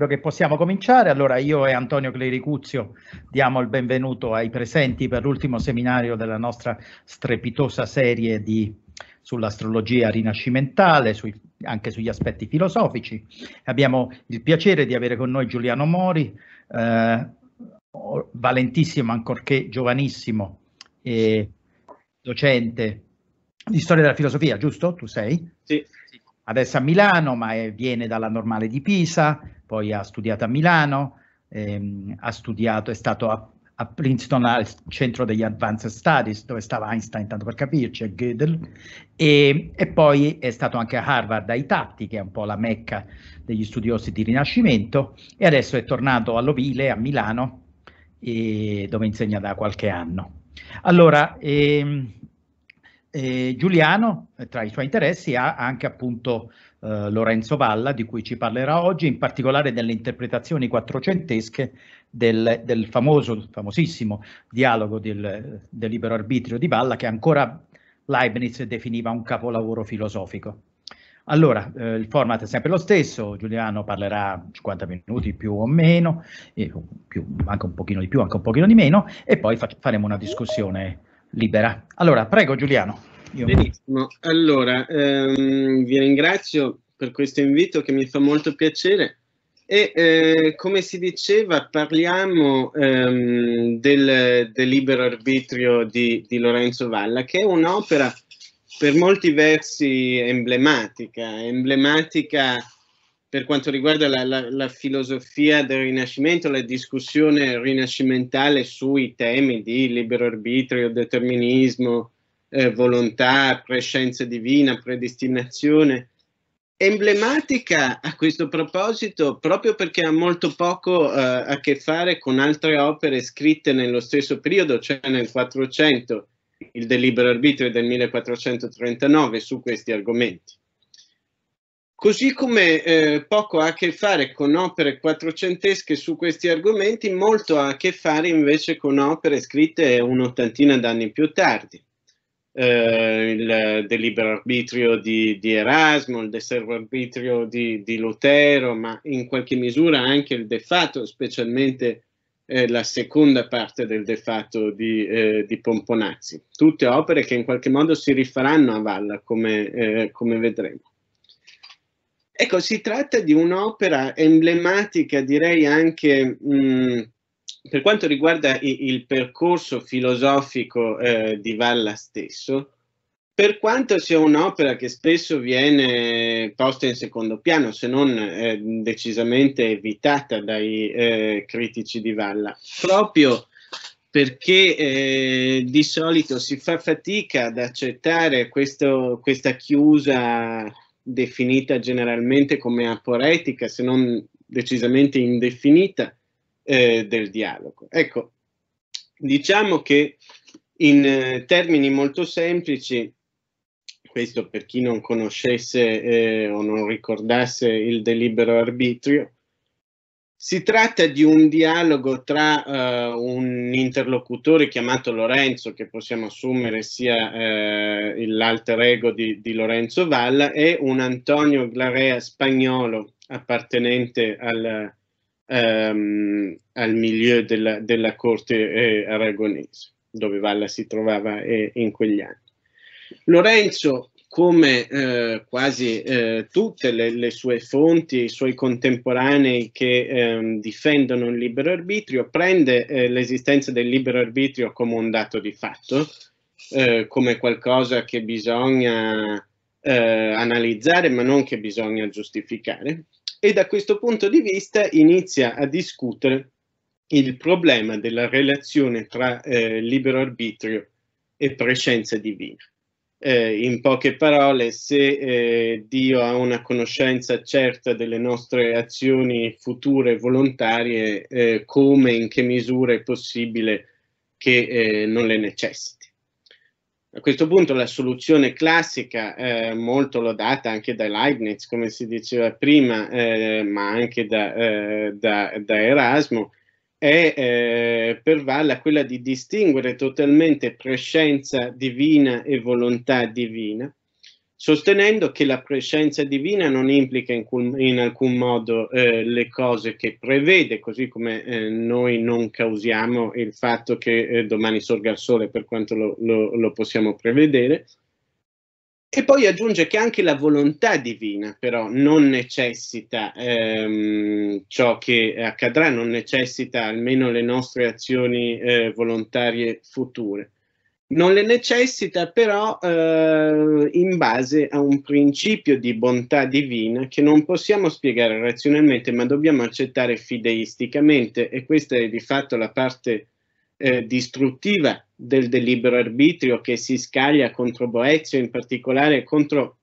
Credo che possiamo cominciare. Allora io e Antonio Clericuzio diamo il benvenuto ai presenti per l'ultimo seminario della nostra strepitosa serie di, sull'astrologia rinascimentale, sui, anche sugli aspetti filosofici. Abbiamo il piacere di avere con noi Giuliano Mori, eh, valentissimo ancorché giovanissimo e docente di storia della filosofia, giusto? Tu sei? Sì. Adesso a Milano, ma è, viene dalla Normale di Pisa, poi ha studiato a Milano, ehm, ha studiato, è stato a, a, Princeton al centro degli Advanced Studies, dove stava Einstein, tanto per capirci, e Gödel, e, e poi è stato anche a Harvard, ai Tatti, che è un po' la mecca degli studiosi di Rinascimento, e adesso è tornato all'Ovile, a Milano, e, dove insegna da qualche anno. Allora, ehm, eh, Giuliano, tra i suoi interessi, ha anche appunto eh, Lorenzo Valla, di cui ci parlerà oggi, in particolare delle interpretazioni quattrocentesche del, del famoso, famosissimo dialogo del, del libero arbitrio di Valla, che ancora Leibniz definiva un capolavoro filosofico. Allora, eh, il format è sempre lo stesso, Giuliano parlerà 50 minuti più o meno, più, anche un pochino di più, anche un pochino di meno, e poi fa faremo una discussione libera. Allora, prego Giuliano. Io. Benissimo, allora ehm, vi ringrazio per questo invito che mi fa molto piacere e eh, come si diceva parliamo ehm, del, del, libero arbitrio di, di, Lorenzo Valla che è un'opera per molti versi emblematica, emblematica per quanto riguarda la, la, la filosofia del Rinascimento, la discussione rinascimentale sui temi di libero arbitrio, determinismo, eh, volontà, prescienza divina, predestinazione. Emblematica a questo proposito proprio perché ha molto poco eh, a che fare con altre opere scritte nello stesso periodo, cioè nel 400, il Delibero arbitrio del 1439 su questi argomenti. Così come eh, poco ha a che fare con opere quattrocentesche su questi argomenti, molto ha a che fare invece con opere scritte un'ottantina d'anni più tardi eh, il, del libero arbitrio di, di Erasmo, il del servo arbitrio di, di, Lutero, ma in qualche misura anche il de facto, specialmente eh, la seconda parte del de facto di, eh, di, Pomponazzi. Tutte opere che in qualche modo si rifaranno a Valla, come, eh, come vedremo. Ecco, si tratta di un'opera emblematica, direi anche mh, mm, per quanto riguarda il, percorso filosofico eh, di Valla stesso, per quanto sia un'opera che spesso viene posta in secondo piano, se non eh, decisamente evitata dai eh, critici di Valla, proprio perché eh, di solito si fa fatica ad accettare questo, questa chiusa definita generalmente come aporetica, se non decisamente indefinita, eh, del dialogo. Ecco, diciamo che in eh, termini molto semplici, questo per chi non conoscesse eh, o non ricordasse il delibero arbitrio, si tratta di un dialogo tra eh, un interlocutore chiamato Lorenzo, che possiamo assumere sia eh, l'alter ego di, di, Lorenzo Valla, e un Antonio Glarea spagnolo appartenente al, ehm, al milieu della, della corte eh, aragonese, dove Valla si trovava eh, in quegli anni. Lorenzo, come eh, quasi eh, tutte le, le, sue fonti, i suoi contemporanei che ehm, difendono il libero arbitrio, prende eh, l'esistenza del libero arbitrio come un dato di fatto, eh, come qualcosa che bisogna analizzare ma non che bisogna giustificare e da questo punto di vista inizia a discutere il problema della relazione tra eh, libero arbitrio e prescenza divina. Eh, in poche parole, se eh, Dio ha una conoscenza certa delle nostre azioni future volontarie, eh, come e in che misura è possibile che eh, non le necessiti. A questo punto la soluzione classica, eh, molto lodata anche da Leibniz, come si diceva prima, eh, ma anche da, eh, da, da Erasmo, è eh, per Valla quella di distinguere totalmente prescenza divina e volontà divina, sostenendo che la presenza divina non implica in, cul- in alcun modo eh, le cose che prevede, così come eh, noi non causiamo il fatto che eh, domani sorga il sole per quanto lo, lo, lo, possiamo prevedere. E poi aggiunge che anche la volontà divina però non necessita ehm, ciò che accadrà, non necessita almeno le nostre azioni eh, volontarie future non le necessita però eh, in base a un principio di bontà divina che non possiamo spiegare razionalmente ma dobbiamo accettare fideisticamente e questa è di fatto la parte eh, distruttiva del delibero arbitrio che si scaglia contro Boezio in particolare contro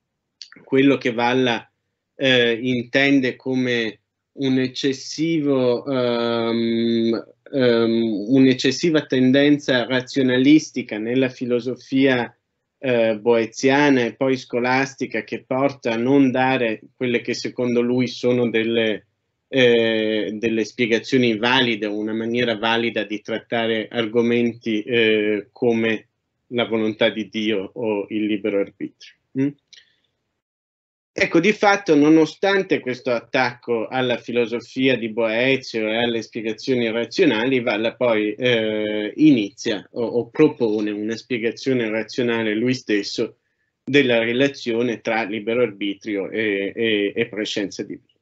quello che Valla eh, intende come un eccessivo ehm, um, un'eccessiva tendenza razionalistica nella filosofia eh, boeziana e poi scolastica che porta a non dare quelle che secondo lui sono delle, eh, delle spiegazioni valide, una maniera valida di trattare argomenti eh, come la volontà di Dio o il libero arbitrio. Mm? Ecco, di fatto, nonostante questo attacco alla filosofia di Boezio e alle spiegazioni razionali, Valla poi eh, inizia o, o, propone una spiegazione razionale lui stesso della relazione tra libero arbitrio e, e, e prescienza divina.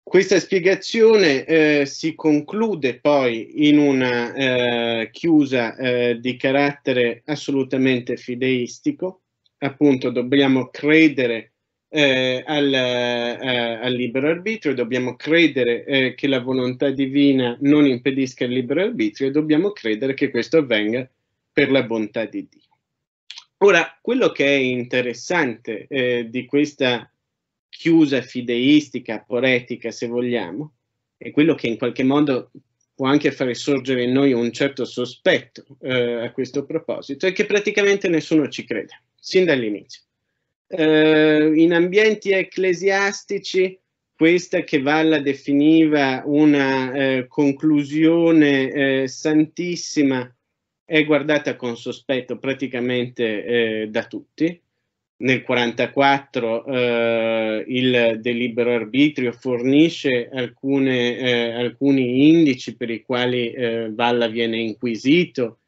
Questa spiegazione eh, si conclude poi in una eh, chiusa eh, di carattere assolutamente fideistico, appunto dobbiamo credere eh, al, eh, al, libero arbitrio, dobbiamo credere eh, che la volontà divina non impedisca il libero arbitrio e dobbiamo credere che questo avvenga per la bontà di Dio. Ora, quello che è interessante eh, di questa chiusa fideistica, aporetica, se vogliamo, è quello che in qualche modo può anche fare sorgere in noi un certo sospetto eh, a questo proposito, è che praticamente nessuno ci crede sin dall'inizio. Eh, in ambienti ecclesiastici questa che Valla definiva una eh, conclusione eh, santissima è guardata con sospetto praticamente eh, da tutti. Nel 1944 eh, il delibero arbitrio fornisce alcune, eh, alcuni indici per i quali Valla viene inquisito,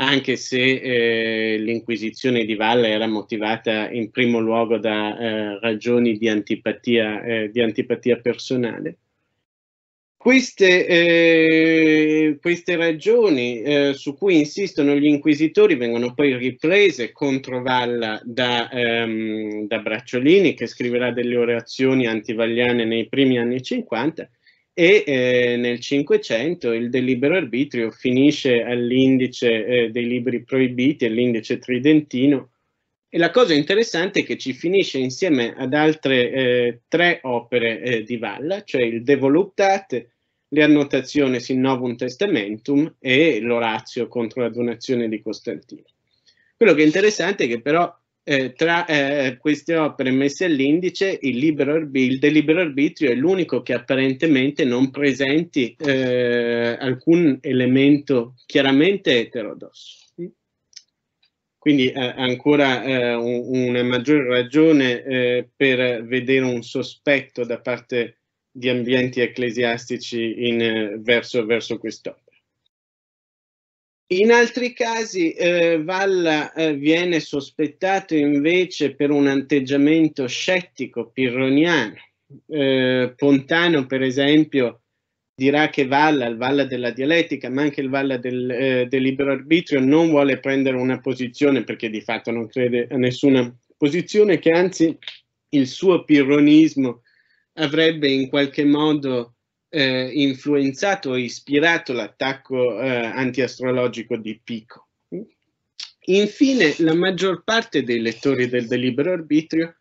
anche se eh, l'inquisizione di Valle era motivata in primo luogo da eh, ragioni di antipatia, eh, di antipatia personale. Queste, eh, queste ragioni eh, su cui insistono gli inquisitori vengono poi riprese contro Valla da, ehm, da Bracciolini che scriverà delle orazioni antivagliane nei primi anni 50 e eh, nel 500 il delibero arbitrio finisce all'indice eh, dei libri proibiti, all'indice tridentino, e la cosa interessante è che ci finisce insieme ad altre eh, tre opere eh, di Valla, cioè il De Voluptate, le annotazioni sin novum testamentum e l'Orazio contro la donazione di Costantino. Quello che è interessante è che però eh, tra eh, queste opere messe all'indice il, libero il delibero arbitrio è l'unico che apparentemente non presenti eh, alcun elemento chiaramente eterodosso. Quindi eh, ancora eh, un, una maggiore ragione eh, per vedere un sospetto da parte di ambienti ecclesiastici in, verso, verso quest'opera. In altri casi eh, Valla eh, viene sospettato invece per un atteggiamento scettico pirroniano. Eh, Pontano, per esempio, dirà che Valla, il Valla della dialettica, ma anche il Valla del, eh, del libero arbitrio, non vuole prendere una posizione perché di fatto non crede a nessuna posizione, che anzi il suo pirronismo avrebbe in qualche modo eh, influenzato e ispirato l'attacco eh, antiastrologico di Pico. Infine, la maggior parte dei lettori del delibero arbitrio,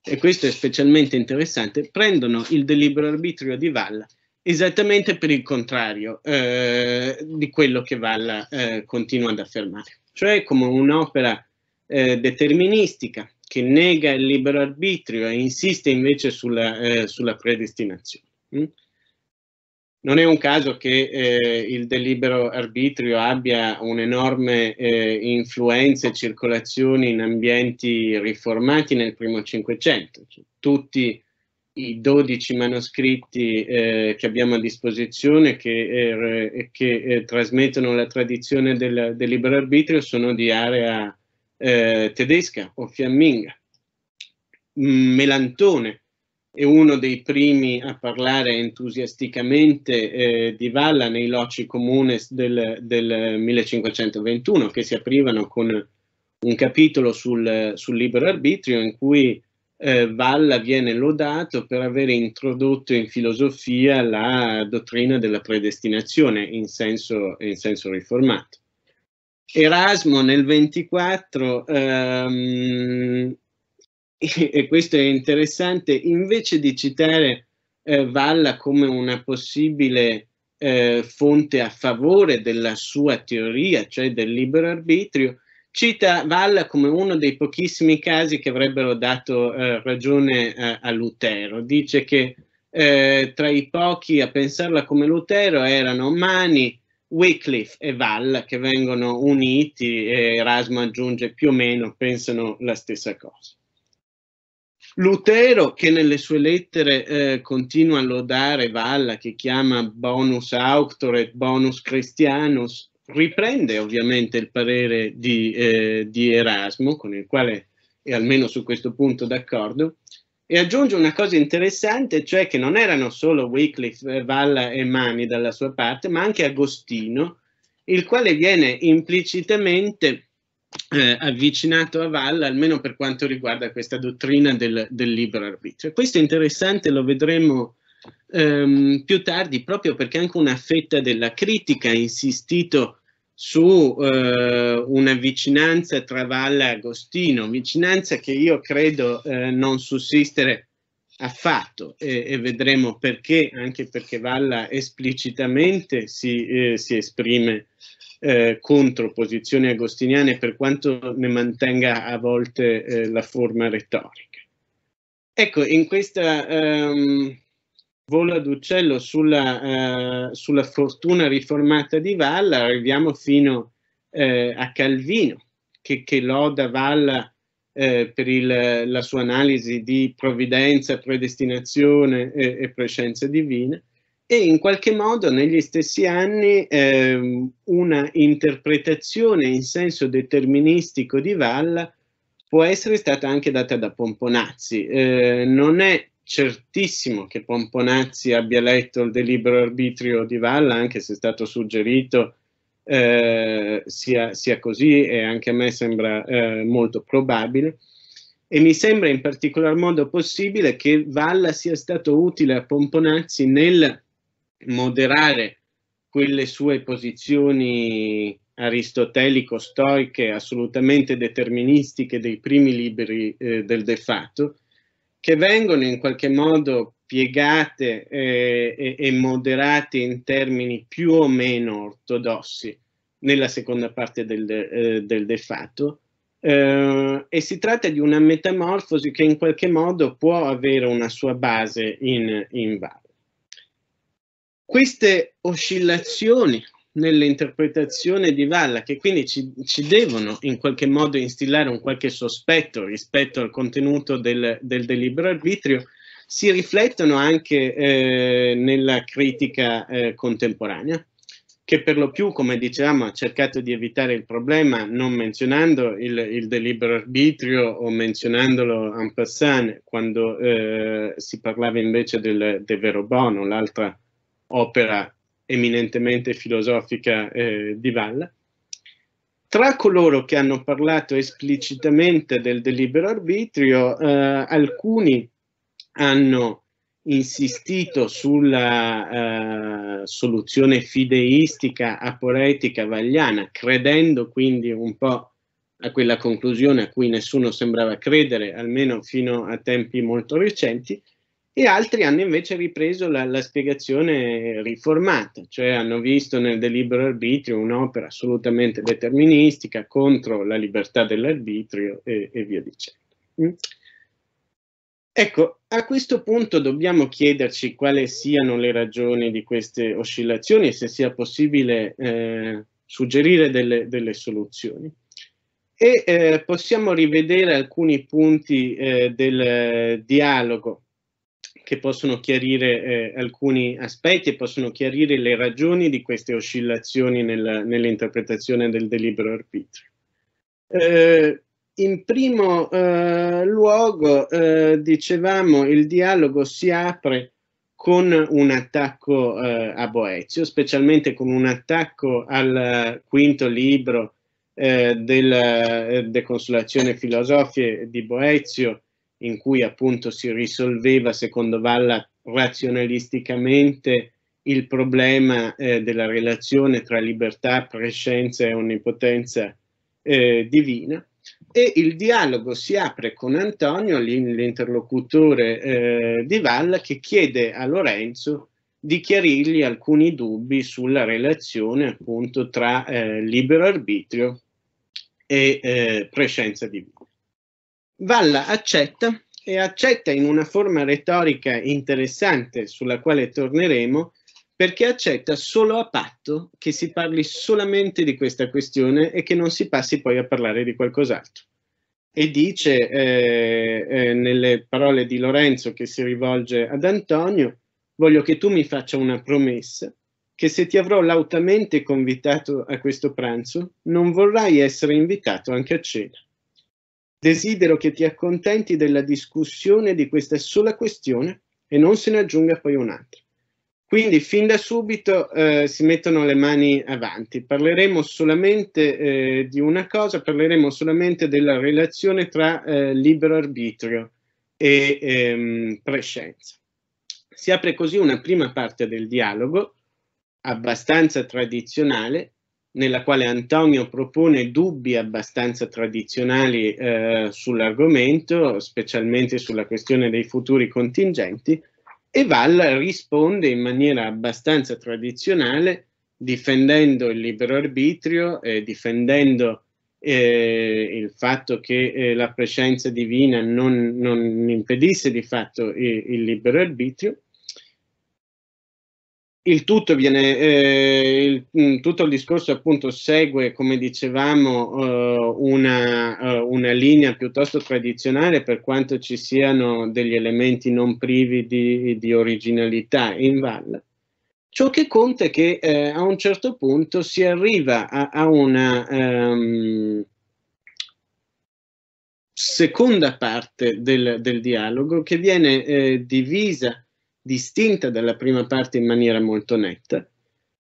e questo è specialmente interessante, prendono il delibero arbitrio di Valla esattamente per il contrario eh, di quello che Valla eh, continua ad affermare, cioè come un'opera eh, deterministica che nega il libero arbitrio e insiste invece sulla, eh, sulla predestinazione. Mm? Non è un caso che eh, il delibero arbitrio abbia un'enorme eh, influenza e circolazione in ambienti riformati nel primo Cinquecento. Cioè, tutti i dodici manoscritti eh, che abbiamo a disposizione che, eh, che eh, trasmettono la tradizione del, delibero arbitrio sono di area eh, tedesca o fiamminga. Melantone è uno dei primi a parlare entusiasticamente eh, di Valla nei loci comunes del, del, 1521 che si aprivano con un capitolo sul, sul libero arbitrio in cui eh, Valla viene lodato per aver introdotto in filosofia la dottrina della predestinazione in senso, in senso riformato. Erasmo nel 24 ehm, e, questo è interessante, invece di citare eh, Valla come una possibile eh, fonte a favore della sua teoria, cioè del libero arbitrio, cita Valla come uno dei pochissimi casi che avrebbero dato eh, ragione eh, a Lutero. Dice che eh, tra i pochi a pensarla come Lutero erano Mani, Wycliffe e Valla che vengono uniti e Erasmo aggiunge più o meno pensano la stessa cosa. Lutero, che nelle sue lettere eh, continua a lodare Valla, che chiama bonus auctoret, bonus christianus, riprende ovviamente il parere di, eh, di Erasmo, con il quale è almeno su questo punto d'accordo, e aggiunge una cosa interessante, cioè che non erano solo Wycliffe, eh, Valla e Mani dalla sua parte, ma anche Agostino, il quale viene implicitamente eh, avvicinato a Valla, almeno per quanto riguarda questa dottrina del, del libero arbitrio. Questo è interessante, lo vedremo ehm, più tardi, proprio perché anche una fetta della critica ha insistito su eh, una vicinanza tra Valla e Agostino, vicinanza che io credo eh, non sussistere affatto e, e, vedremo perché, anche perché Valla esplicitamente si, eh, si esprime eh, contro posizioni agostiniane per quanto ne mantenga a volte eh, la forma retorica. Ecco, in questa ehm, vola d'uccello sulla, eh, sulla, fortuna riformata di Valla arriviamo fino eh, a Calvino, che, che loda Valla eh, per il, la sua analisi di provvidenza, predestinazione e, e prescienza divina, e in qualche modo negli stessi anni eh, una interpretazione in senso deterministico di Valla può essere stata anche data da Pomponazzi. Eh, non è certissimo che Pomponazzi abbia letto il delibero arbitrio di Valla, anche se è stato suggerito eh, sia, sia, così e anche a me sembra eh, molto probabile. E mi sembra in particolar modo possibile che Valla sia stato utile a Pomponazzi nel moderare quelle sue posizioni aristotelico-stoiche assolutamente deterministiche dei primi libri eh, del De Fatto, che vengono in qualche modo piegate eh, e, e, moderate in termini più o meno ortodossi nella seconda parte del, eh, del De Fatto, Uh, eh, e si tratta di una metamorfosi che in qualche modo può avere una sua base in, in Val. Queste oscillazioni nell'interpretazione di Valla, che quindi ci, ci, devono in qualche modo instillare un qualche sospetto rispetto al contenuto del, del, del libero arbitrio, si riflettono anche eh, nella critica eh, contemporanea, che per lo più, come dicevamo, ha cercato di evitare il problema non menzionando il, il delibero arbitrio o menzionandolo en passant quando eh, si parlava invece del, del vero bono, l'altra opera eminentemente filosofica eh, di Valla. Tra coloro che hanno parlato esplicitamente del delibero arbitrio, eh, alcuni hanno insistito sulla eh, soluzione fideistica aporetica vagliana, credendo quindi un po' a quella conclusione a cui nessuno sembrava credere, almeno fino a tempi molto recenti, e altri hanno invece ripreso la, la, spiegazione riformata, cioè hanno visto nel delibero arbitrio un'opera assolutamente deterministica contro la libertà dell'arbitrio e, e, via dicendo. Mm? Ecco, a questo punto dobbiamo chiederci quali siano le ragioni di queste oscillazioni e se sia possibile eh, suggerire delle, delle soluzioni e eh, possiamo rivedere alcuni punti eh, del eh, dialogo che possono chiarire eh, alcuni aspetti e possono chiarire le ragioni di queste oscillazioni nella, nell'interpretazione del delibero arbitrio. Eh, in primo eh, luogo, eh, dicevamo, il dialogo si apre con un attacco eh, a Boezio, specialmente con un attacco al quinto libro eh, della De Consolazione Filosofie di Boezio, in cui appunto si risolveva, secondo Valla, razionalisticamente il problema eh, della relazione tra libertà, prescienza e onnipotenza eh, divina. E il dialogo si apre con Antonio, l'interlocutore eh, di Valla, che chiede a Lorenzo di chiarirgli alcuni dubbi sulla relazione appunto tra eh, libero arbitrio e eh, prescienza divina. Valla accetta e accetta in una forma retorica interessante sulla quale torneremo perché accetta solo a patto che si parli solamente di questa questione e che non si passi poi a parlare di qualcos'altro. E dice eh, eh, nelle parole di Lorenzo che si rivolge ad Antonio, voglio che tu mi faccia una promessa, che se ti avrò lautamente convitato a questo pranzo, non vorrai essere invitato anche a cena. Desidero che ti accontenti della discussione di questa sola questione e non se ne aggiunga poi un'altra. Quindi fin da subito eh, si mettono le mani avanti. Parleremo solamente eh, di una cosa, parleremo solamente della relazione tra eh, libero arbitrio e ehm, prescienza. Si apre così una prima parte del dialogo, abbastanza tradizionale, nella quale Antonio propone dubbi abbastanza tradizionali eh, sull'argomento, specialmente sulla questione dei futuri contingenti, e Val risponde in maniera abbastanza tradizionale difendendo il libero arbitrio, eh, difendendo eh, il fatto che eh, la presenza divina non, non impedisse di fatto il, il libero arbitrio, il tutto, viene, eh, il, mm, tutto il discorso appunto segue, come dicevamo, eh, una, eh, una, linea piuttosto tradizionale per quanto ci siano degli elementi non privi di, di originalità in valle. Ciò che conta è che eh, a un certo punto si arriva a, a una um, seconda parte del, del, dialogo che viene eh, divisa distinta dalla prima parte in maniera molto netta.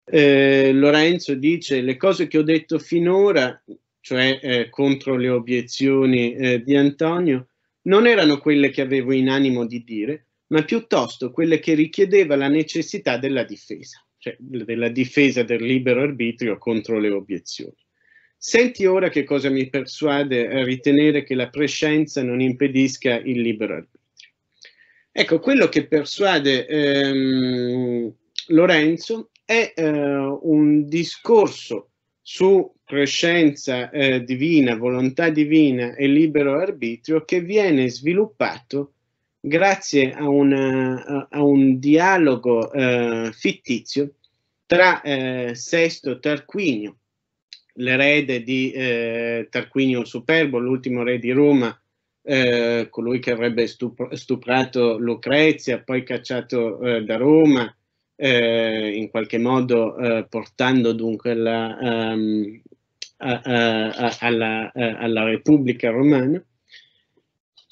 Eh, Lorenzo dice le cose che ho detto finora, cioè eh, contro le obiezioni eh, di Antonio, non erano quelle che avevo in animo di dire, ma piuttosto quelle che richiedeva la necessità della difesa, cioè della difesa del libero arbitrio contro le obiezioni. Senti ora che cosa mi persuade a ritenere che la prescienza non impedisca il libero arbitrio. Ecco, quello che persuade ehm, Lorenzo è eh, un discorso su crescenza eh, divina, volontà divina e libero arbitrio che viene sviluppato grazie a, una, a un dialogo eh, fittizio tra eh, Sesto Tarquinio, l'erede di eh, Tarquinio Superbo, l'ultimo re di Roma eh, colui che avrebbe stuprato Lucrezia, poi cacciato eh, da Roma, eh, in qualche modo eh, portando dunque la, um, a, a, alla, eh, alla, Repubblica Romana,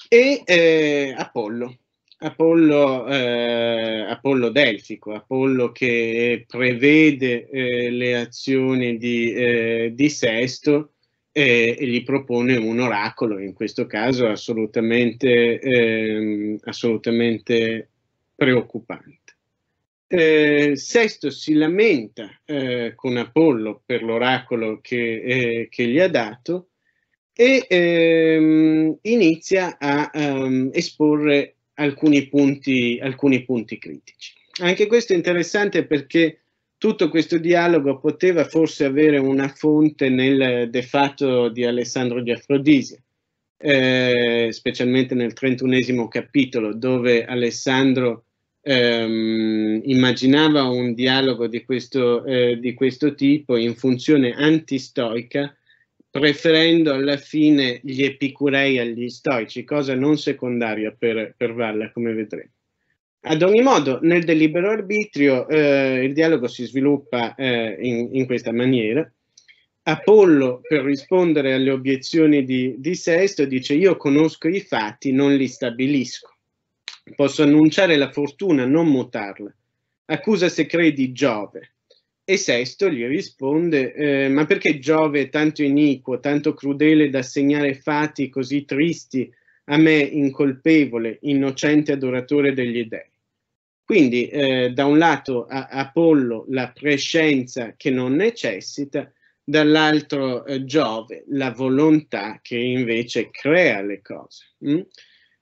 e eh, Apollo. Apollo, Apollo, Delfico, Apollo che prevede le azioni di, di Sesto, e, e gli propone un oracolo, in questo caso assolutamente, ehm, assolutamente preoccupante. Eh, Sesto si lamenta eh, con Apollo per l'oracolo che, eh, che, gli ha dato e ehm, inizia a um, esporre alcuni punti, alcuni punti critici. Anche questo è interessante perché tutto questo dialogo poteva forse avere una fonte nel de fatto di Alessandro di Afrodisia, eh, specialmente nel trentunesimo capitolo, dove Alessandro ehm, immaginava un dialogo di questo, eh, di questo tipo in funzione antistoica, preferendo alla fine gli epicurei agli stoici, cosa non secondaria per, per Valla, come vedremo. Ad ogni modo, nel delibero arbitrio eh, il dialogo si sviluppa eh, in, in, questa maniera. Apollo, per rispondere alle obiezioni di, di Sesto, dice io conosco i fatti, non li stabilisco. Posso annunciare la fortuna, non mutarla. Accusa se credi Giove. E Sesto gli risponde, eh, ma perché Giove è tanto iniquo, tanto crudele da assegnare fatti così tristi a me incolpevole, innocente adoratore degli dei. Quindi eh, da un lato a Apollo la prescienza che non necessita, dall'altro eh, Giove la volontà che invece crea le cose. Mm?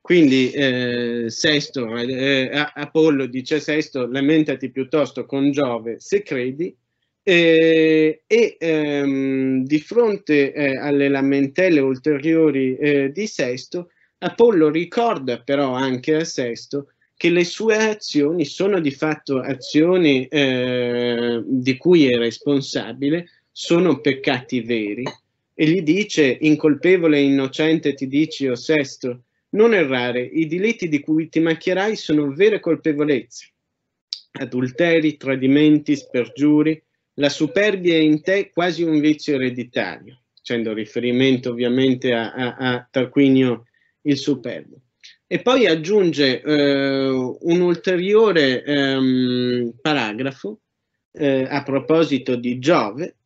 Quindi eh, Sesto, eh, eh, Apollo dice a Sesto, lamentati piuttosto con Giove se credi, eh, e ehm, di fronte alle lamentele ulteriori di Sesto, Apollo ricorda però anche a Sesto che le sue azioni sono di fatto azioni eh, di cui è responsabile, sono peccati veri. E gli dice, incolpevole e innocente ti dici, o sesto, non errare, i delitti di cui ti macchierai sono vere colpevolezze. Adulteri, tradimenti, spergiuri, la superbia è in te quasi un vizio ereditario, facendo riferimento ovviamente a, a, a Tarquinio il Superbo. E poi aggiunge eh, un ulteriore ehm, paragrafo eh, a proposito di Giove,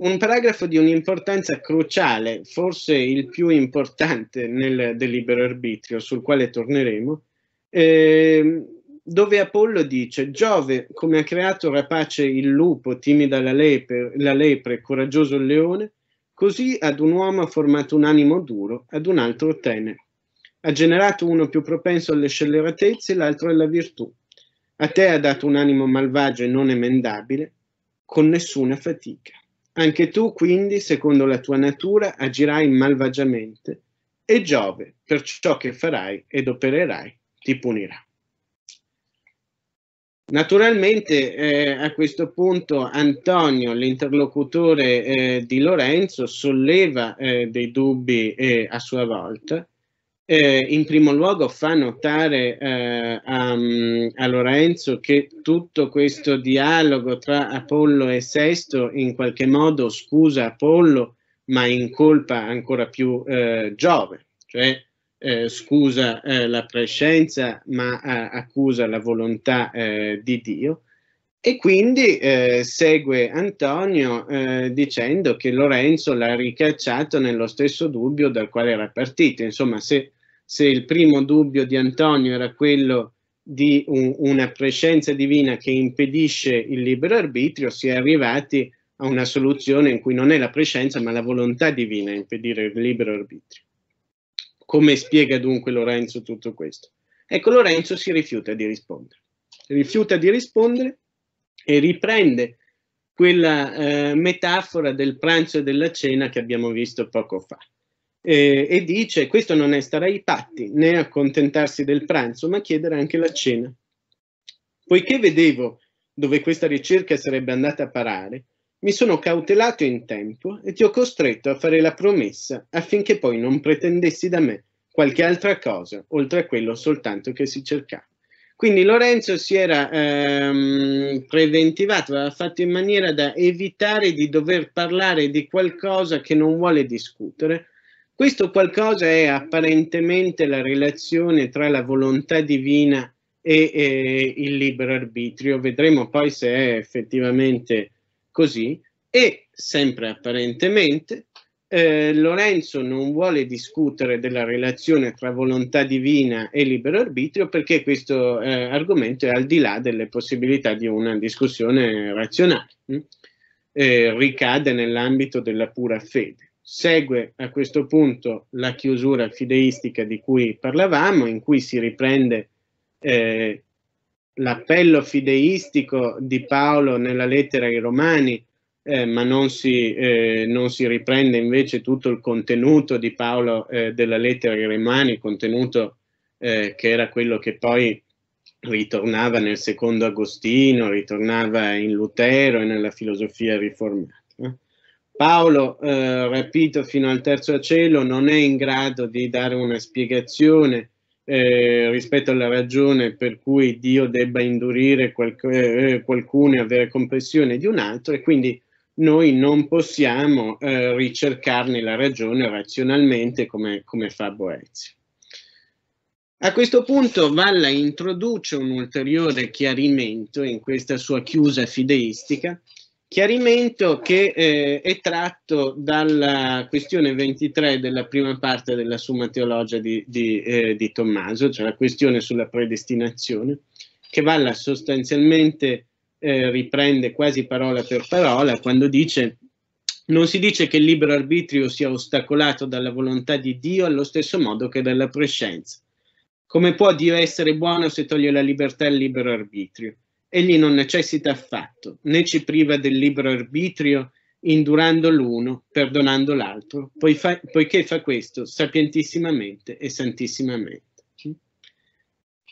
un paragrafo di un'importanza cruciale, forse il più importante nel del libero arbitrio, sul quale torneremo, eh, dove Apollo dice Giove, come ha creato rapace il lupo, timida la lepre, la lepre, coraggioso il leone, così ad un uomo ha formato un animo duro, ad un altro tenero. Ha generato uno più propenso alle scelleratezze, e l'altro alla virtù. A te ha dato un animo malvagio e non emendabile, con nessuna fatica. Anche tu, quindi, secondo la tua natura, agirai malvagiamente e Giove, per ciò che farai ed opererai, ti punirà. Naturalmente eh, a questo punto Antonio, l'interlocutore eh, di Lorenzo, solleva eh, dei dubbi eh, a sua volta eh, in primo luogo fa notare eh, a, mm, a, Lorenzo che tutto questo dialogo tra Apollo e Sesto in qualche modo scusa Apollo ma incolpa ancora più eh, Giove, cioè eh, scusa eh, la prescienza ma eh, accusa la volontà di Dio. E quindi eh, segue Antonio eh, dicendo che Lorenzo l'ha ricacciato nello stesso dubbio dal quale era partito. Insomma, se se il primo dubbio di Antonio era quello di un, una prescenza divina che impedisce il libero arbitrio, si è arrivati a una soluzione in cui non è la prescenza ma la volontà divina a impedire il libero arbitrio. Come spiega dunque Lorenzo tutto questo? Ecco, Lorenzo si rifiuta di rispondere. Rifiuta di rispondere e riprende quella eh, metafora del pranzo e della cena che abbiamo visto poco fa eh, e dice questo non è stare ai patti né accontentarsi del pranzo, ma chiedere anche la cena. Poiché vedevo dove questa ricerca sarebbe andata a parare, mi sono cautelato in tempo e ti ho costretto a fare la promessa affinché poi non pretendessi da me qualche altra cosa oltre a quello soltanto che si cercava. Quindi Lorenzo si era ehm, preventivato, aveva fatto in maniera da evitare di dover parlare di qualcosa che non vuole discutere questo qualcosa è apparentemente la relazione tra la volontà divina e, e il libero arbitrio, vedremo poi se è effettivamente così, e sempre apparentemente eh, Lorenzo non vuole discutere della relazione tra volontà divina e libero arbitrio perché questo eh, argomento è al di là delle possibilità di una discussione razionale, mm, eh, ricade nell'ambito della pura fede. Segue a questo punto la chiusura fideistica di cui parlavamo, in cui si riprende eh, l'appello fideistico di Paolo nella lettera ai Romani, eh, ma non si, eh, non si, riprende invece tutto il contenuto di Paolo eh, della lettera ai Romani, contenuto eh, che era quello che poi ritornava nel secondo Agostino, ritornava in Lutero e nella filosofia riformata. Paolo, eh, rapito fino al terzo cielo, non è in grado di dare una spiegazione eh, rispetto alla ragione per cui Dio debba indurire qualc- eh, eh, qualcuno e avere compassione di un altro e quindi noi non possiamo eh, ricercarne la ragione razionalmente come, come fa Boezio. A questo punto Valla introduce un ulteriore chiarimento in questa sua chiusa fideistica chiarimento che eh, è tratto dalla questione 23 della prima parte della Summa Teologia di, di, eh, di Tommaso, cioè la questione sulla predestinazione, che Valla sostanzialmente eh, riprende quasi parola per parola quando dice non si dice che il libero arbitrio sia ostacolato dalla volontà di Dio allo stesso modo che dalla prescienza. Come può Dio essere buono se toglie la libertà al libero arbitrio? egli non necessita affatto, né ci priva del libero arbitrio, indurando l'uno, perdonando l'altro, poiché fa questo sapientissimamente e santissimamente.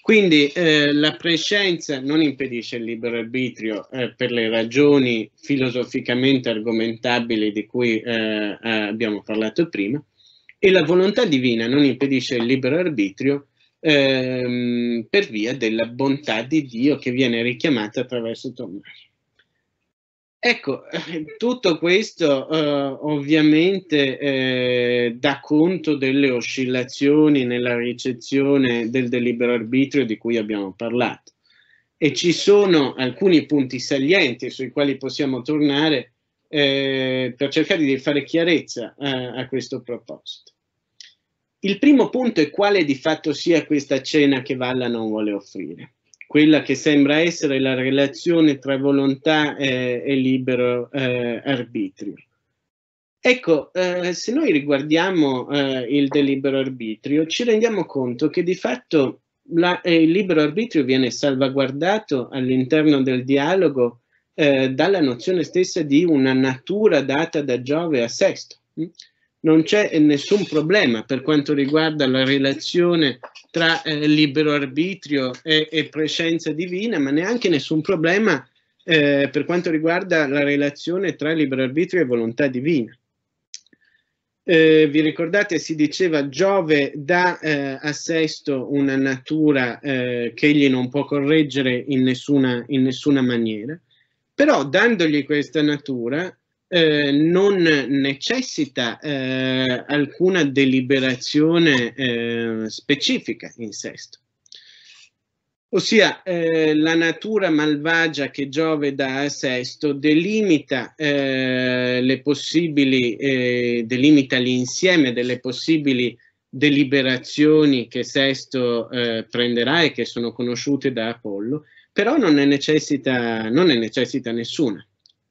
Quindi eh, la prescienza non impedisce il libero arbitrio eh, per le ragioni filosoficamente argomentabili di cui eh, abbiamo parlato prima e la volontà divina non impedisce il libero arbitrio ehm, per via della bontà di Dio che viene richiamata attraverso Tommaso. Ecco, eh, tutto questo eh, ovviamente eh, dà conto delle oscillazioni nella ricezione del delibero arbitrio di cui abbiamo parlato e ci sono alcuni punti salienti sui quali possiamo tornare eh, per cercare di fare chiarezza eh, a questo proposito. Il primo punto è quale di fatto sia questa cena che Valla non vuole offrire, quella che sembra essere la relazione tra volontà eh, e libero eh, arbitrio. Ecco, eh, se noi riguardiamo eh, il delibero arbitrio, ci rendiamo conto che di fatto la, eh, il libero arbitrio viene salvaguardato all'interno del dialogo eh, dalla nozione stessa di una natura data da Giove a Sesto non c'è nessun problema per quanto riguarda la relazione tra eh, libero arbitrio e, e, prescenza divina, ma neanche nessun problema eh, per quanto riguarda la relazione tra libero arbitrio e volontà divina. Eh, vi ricordate, si diceva Giove dà eh, a Sesto una natura eh, che egli non può correggere in nessuna, in nessuna maniera, però dandogli questa natura eh, non necessita eh, alcuna deliberazione eh, specifica in sesto. Ossia, eh, la natura malvagia che Giove dà a Sesto delimita, eh, le possibili, delimita l'insieme delle possibili deliberazioni che Sesto prenderà e che sono conosciute da Apollo, però non ne necessita, non ne necessita nessuna.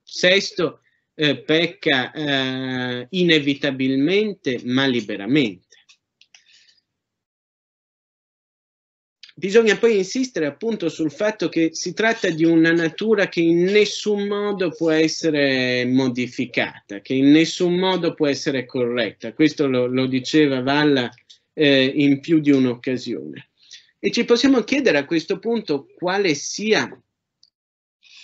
Sesto eh, pecca eh, inevitabilmente ma liberamente. Bisogna poi insistere appunto sul fatto che si tratta di una natura che in nessun modo può essere modificata, che in nessun modo può essere corretta. Questo lo, lo diceva Valla eh, in più di un'occasione. E ci possiamo chiedere a questo punto quale sia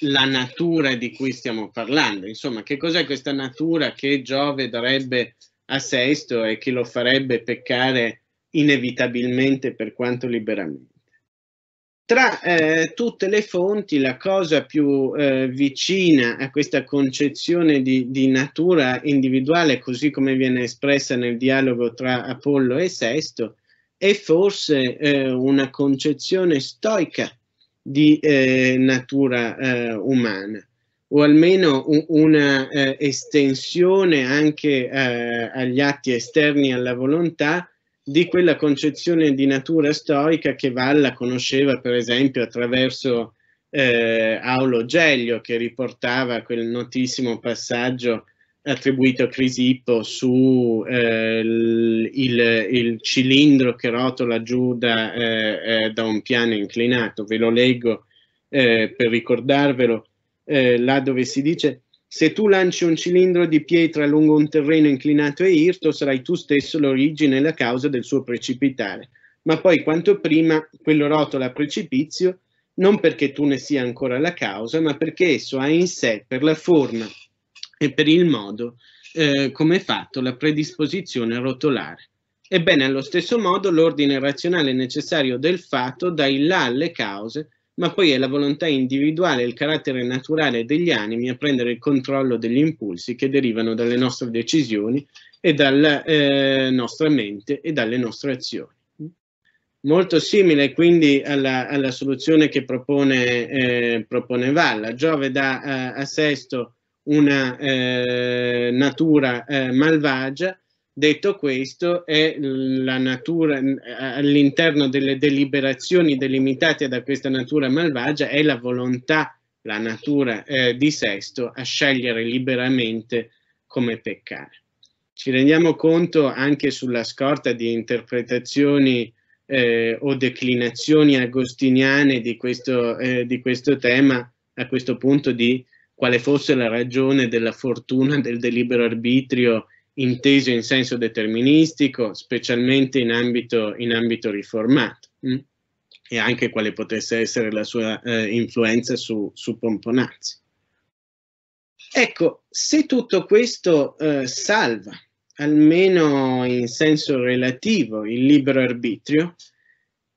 la natura di cui stiamo parlando. Insomma, che cos'è questa natura che Giove darebbe a Sesto e che lo farebbe peccare inevitabilmente per quanto liberamente? Tra eh, tutte le fonti, la cosa più eh, vicina a questa concezione di, di, natura individuale, così come viene espressa nel dialogo tra Apollo e Sesto, è forse eh, una concezione stoica di eh, natura eh, umana o almeno una eh, estensione anche eh, agli atti esterni alla volontà di quella concezione di natura storica che Valla conosceva per esempio attraverso eh, Aulo Gelio che riportava quel notissimo passaggio attribuito a Crisipo su eh, il, il, cilindro che rotola giù da, eh, eh, da, un piano inclinato. Ve lo leggo eh, per ricordarvelo, eh, là dove si dice se tu lanci un cilindro di pietra lungo un terreno inclinato e irto, sarai tu stesso l'origine e la causa del suo precipitare. Ma poi quanto prima quello rotola a precipizio, non perché tu ne sia ancora la causa, ma perché esso ha in sé, per la forma e per il modo eh, come è fatto la predisposizione rotolare. Ebbene, allo stesso modo l'ordine razionale necessario del fatto dà il là alle cause, ma poi è la volontà individuale e il carattere naturale degli animi a prendere il controllo degli impulsi che derivano dalle nostre decisioni e dalla eh, nostra mente e dalle nostre azioni. Molto simile quindi alla, alla soluzione che propone, eh, propone Valla. Giove dà a, eh, a Sesto una eh, natura eh, malvagia. Detto questo, è la natura all'interno delle deliberazioni delimitate da questa natura malvagia, è la volontà, la natura eh, di sesto a scegliere liberamente come peccare. Ci rendiamo conto anche sulla scorta di interpretazioni eh, o declinazioni agostiniane di questo, eh, di questo tema, a questo punto di quale fosse la ragione della fortuna del delibero arbitrio inteso in senso deterministico, specialmente in ambito, in ambito riformato, mh? Mm? e anche quale potesse essere la sua eh, influenza su, su, Pomponazzi. Ecco, se tutto questo eh, salva, almeno in senso relativo, il libero arbitrio,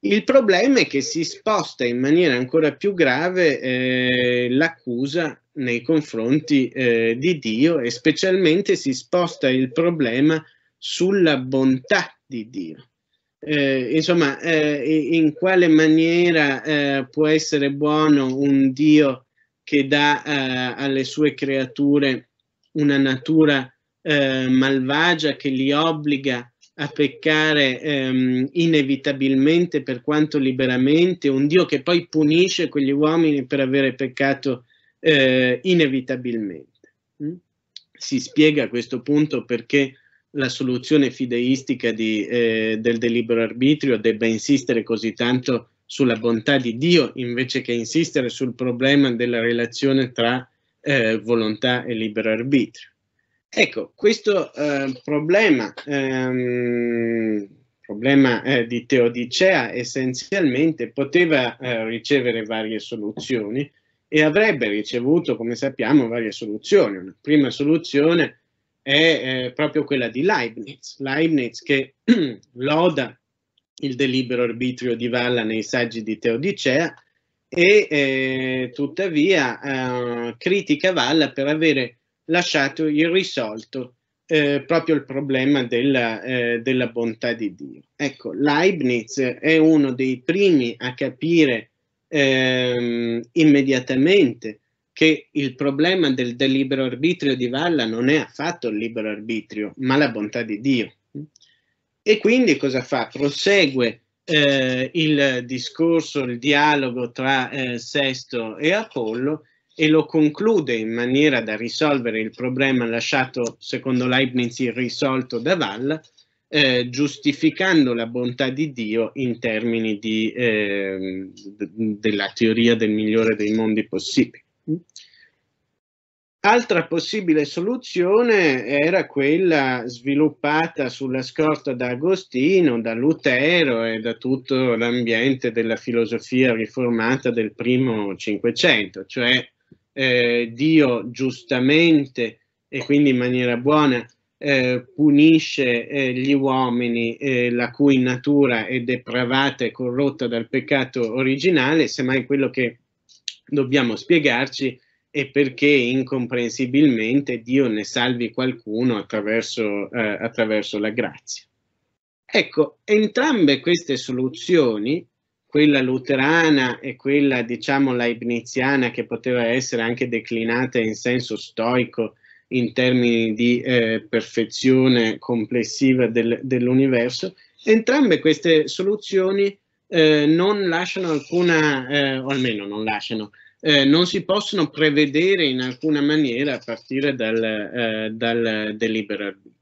il problema è che si sposta in maniera ancora più grave eh, l'accusa nei confronti eh, di Dio e specialmente si sposta il problema sulla bontà di Dio. Eh, insomma, eh, in quale maniera eh, può essere buono un Dio che dà eh, alle sue creature una natura eh, malvagia che li obbliga a peccare ehm, inevitabilmente per quanto liberamente, un Dio che poi punisce quegli uomini per avere peccato eh, inevitabilmente. Mm? Si spiega a questo punto perché la soluzione fideistica di, eh, del delibero arbitrio debba insistere così tanto sulla bontà di Dio invece che insistere sul problema della relazione tra eh, volontà e libero arbitrio. Ecco, questo eh, problema, ehm, problema eh, di Teodicea essenzialmente poteva eh, ricevere varie soluzioni, e avrebbe ricevuto, come sappiamo, varie soluzioni. Una prima soluzione è eh, proprio quella di Leibniz, Leibniz che loda il delibero arbitrio di Valla nei saggi di Teodicea e eh, tuttavia eh, critica Valla per avere lasciato irrisolto eh, proprio il problema della, eh, della bontà di Dio. Ecco, Leibniz è uno dei primi a capire ehm, immediatamente che il problema del, del libero arbitrio di Valla non è affatto il libero arbitrio, ma la bontà di Dio. E quindi cosa fa? Prosegue eh, il discorso, il dialogo tra eh, Sesto e Apollo e lo conclude in maniera da risolvere il problema lasciato, secondo Leibniz, irrisolto da Valla, eh, giustificando la bontà di Dio in termini di, eh, della teoria del migliore dei mondi possibili. Altra possibile soluzione era quella sviluppata sulla scorta da Agostino, da Lutero e da tutto l'ambiente della filosofia riformata del primo Cinquecento, cioè eh, Dio giustamente e quindi in maniera buona eh, punisce eh, gli uomini eh, la cui natura è depravata e corrotta dal peccato originale, semmai quello che dobbiamo spiegarci è perché incomprensibilmente Dio ne salvi qualcuno attraverso, eh, attraverso la grazia. Ecco, entrambe queste soluzioni, quella luterana e quella diciamo leibniziana che poteva essere anche declinata in senso stoico in termini di eh, perfezione complessiva del, dell'universo, entrambe queste soluzioni eh, non lasciano alcuna, eh, o almeno non lasciano, eh, non si possono prevedere in alcuna maniera a partire dal, eh, dal delibero arbitrio.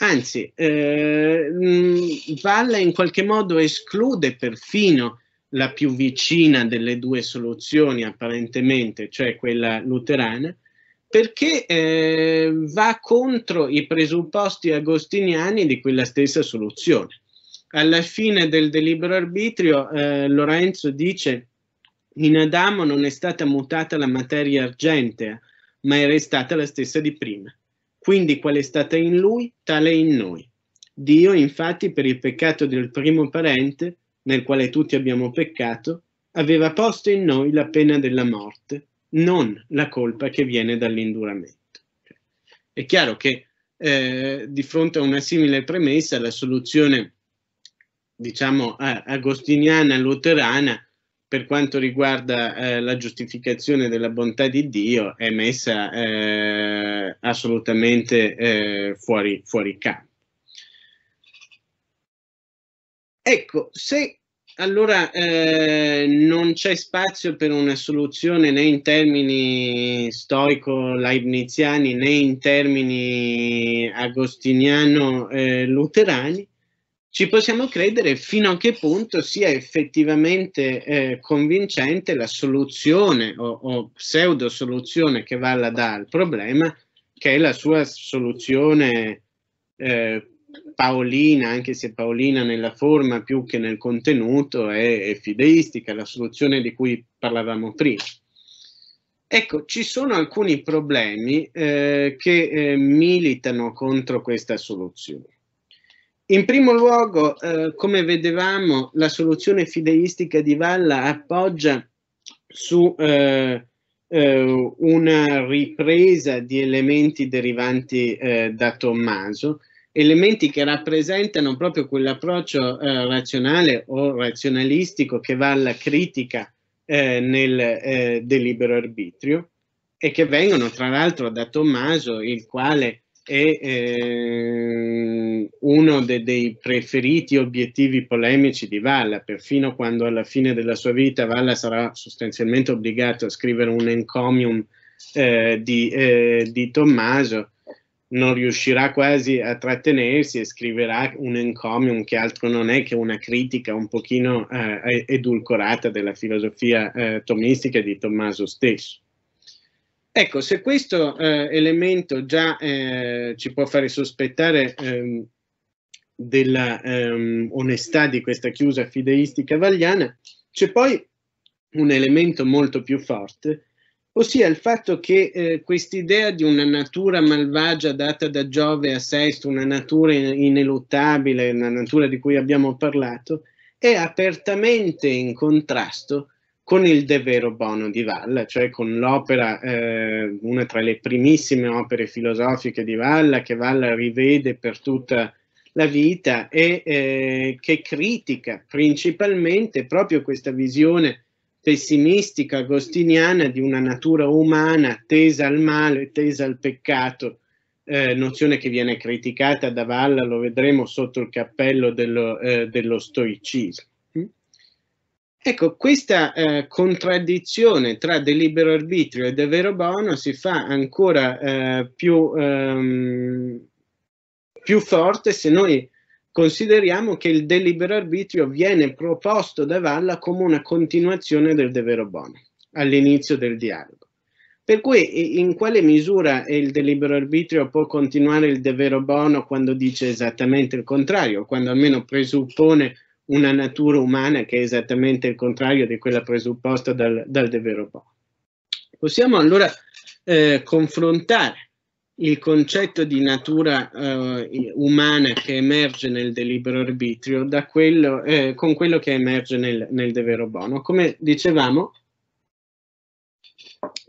Anzi, eh, mh, Valle in qualche modo esclude perfino la più vicina delle due soluzioni apparentemente, cioè quella luterana, perché eh, va contro i presupposti agostiniani di quella stessa soluzione. Alla fine del, delibero arbitrio eh, Lorenzo dice in Adamo non è stata mutata la materia argentea, ma è restata la stessa di prima. Quindi qual è stata in lui, tale è in noi. Dio infatti per il peccato del primo parente, nel quale tutti abbiamo peccato, aveva posto in noi la pena della morte non la colpa che viene dall'induramento. È chiaro che eh, di fronte a una simile premessa la soluzione diciamo agostiniana, luterana, per quanto riguarda eh, la giustificazione della bontà di Dio, è messa eh, assolutamente eh, fuori, fuori campo. Ecco, se allora, eh, non c'è spazio per una soluzione né in termini stoico-leibniziani né in termini agostiniano-luterani. Eh, Ci possiamo credere fino a che punto sia effettivamente eh, convincente la soluzione o, o pseudo-soluzione che Valla dà al problema, che è la sua soluzione eh, Paolina, anche se Paolina nella forma più che nel contenuto è, è fideistica, la soluzione di cui parlavamo prima. Ecco, ci sono alcuni problemi eh, che eh, militano contro questa soluzione. In primo luogo, eh, come vedevamo, la soluzione fideistica di Valla appoggia su eh, eh, una ripresa di elementi derivanti eh, da Tommaso, elementi che rappresentano proprio quell'approccio eh, razionale o razionalistico che va alla critica eh, nel, eh, del libero arbitrio e che vengono tra l'altro da Tommaso, il quale è eh, uno de dei preferiti obiettivi polemici di Valla, perfino quando alla fine della sua vita Valla sarà sostanzialmente obbligato a scrivere un encomium eh, di, eh, di Tommaso, non riuscirà quasi a trattenersi e scriverà un encomium che altro non è che una critica un pochino eh, edulcorata della filosofia eh, tomistica di Tommaso stesso. Ecco, se questo eh, elemento già eh, ci può fare sospettare ehm, della ehm, onestà di questa chiusa fideistica vagliana, c'è poi un elemento molto più forte ossia il fatto che eh, quest'idea di una natura malvagia data da Giove a Sesto, una natura ineluttabile, una natura di cui abbiamo parlato, è apertamente in contrasto con il De Vero Bono di Valla, cioè con l'opera, eh, una tra le primissime opere filosofiche di Valla, che Valla rivede per tutta la vita e eh, che critica principalmente proprio questa visione pessimistica agostiniana di una natura umana tesa al male, tesa al peccato, eh, nozione che viene criticata da Valla, lo vedremo sotto il cappello dello, eh, dello stoicismo. Mm? Ecco, questa eh, contraddizione tra del libero arbitrio e del vero bono si fa ancora eh, più, ehm, più forte se noi Consideriamo che il delibero arbitrio viene proposto da Valla come una continuazione del devero bono all'inizio del dialogo. Per cui in quale misura il delibero arbitrio può continuare il devero bono quando dice esattamente il contrario, quando almeno presuppone una natura umana che è esattamente il contrario di quella presupposta dal, dal devero bono? Possiamo allora eh, confrontare il concetto di natura eh, umana che emerge nel delibero arbitrio da quello, eh, con quello che emerge nel, nel devero bono. Come dicevamo,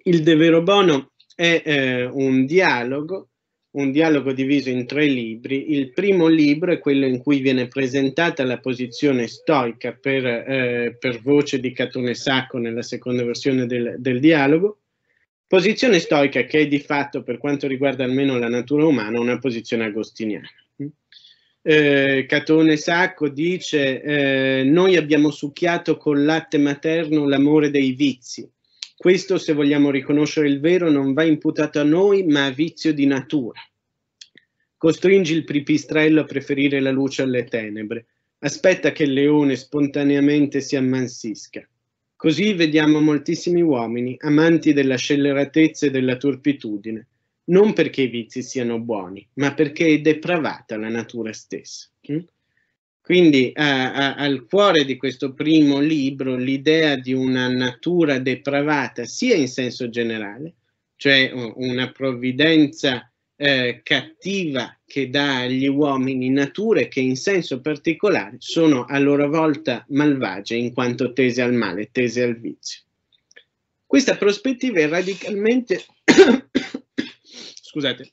il devero bono è eh, un dialogo, un dialogo diviso in tre libri. Il primo libro è quello in cui viene presentata la posizione stoica per, eh, per voce di Catone Sacco nella seconda versione del, del dialogo Posizione stoica che è di fatto, per quanto riguarda almeno la natura umana, una posizione agostiniana. Eh, Catone Sacco dice eh, noi abbiamo succhiato col latte materno l'amore dei vizi. Questo, se vogliamo riconoscere il vero, non va imputato a noi, ma a vizio di natura. Costringi il pipistrello a preferire la luce alle tenebre. Aspetta che il leone spontaneamente si ammansisca. Così vediamo moltissimi uomini, amanti della scelleratezza e della turpitudine, non perché i vizi siano buoni, ma perché è depravata la natura stessa. Mm? Quindi a, a, al cuore di questo primo libro l'idea di una natura depravata sia in senso generale, cioè una provvidenza eh, cattiva che dà agli uomini nature che in senso particolare sono a loro volta malvagie in quanto tese al male, tese al vizio. Questa prospettiva è radicalmente, scusate,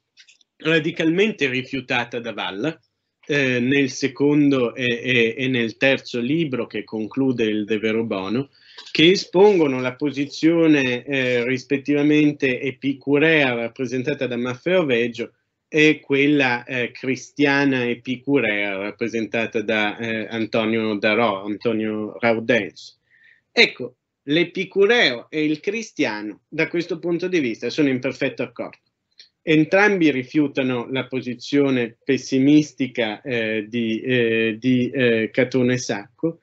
radicalmente rifiutata da Valla eh, nel secondo e, e, e, nel terzo libro che conclude il De Vero Bono, che espongono la posizione eh, rispettivamente epicurea rappresentata da Maffeo Veggio e quella eh, cristiana epicurea rappresentata da eh, Antonio Darò, Antonio Raudenzo. Ecco, l'epicureo e il cristiano da questo punto di vista sono in perfetto accordo. Entrambi rifiutano la posizione pessimistica eh, di, eh, di eh, Catone Sacco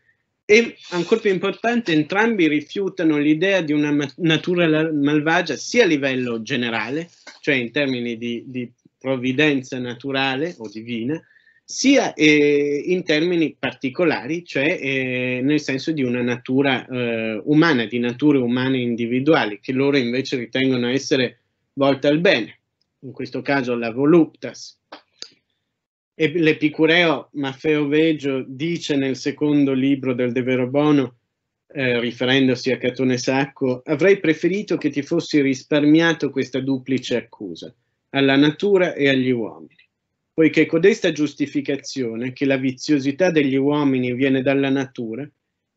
e ancora più importante, entrambi rifiutano l'idea di una natura malvagia sia a livello generale, cioè in termini di, di provvidenza naturale o divina, sia eh, in termini particolari, cioè eh, nel senso di una natura eh, umana, di nature umane individuali, che loro invece ritengono essere volte al bene, in questo caso la voluptas, e l'epicureo Maffeo Veggio dice nel secondo libro del De Vero Bono, eh, riferendosi a Catone Sacco, avrei preferito che ti fossi risparmiato questa duplice accusa, alla natura e agli uomini, poiché codesta giustificazione, che la viziosità degli uomini viene dalla natura,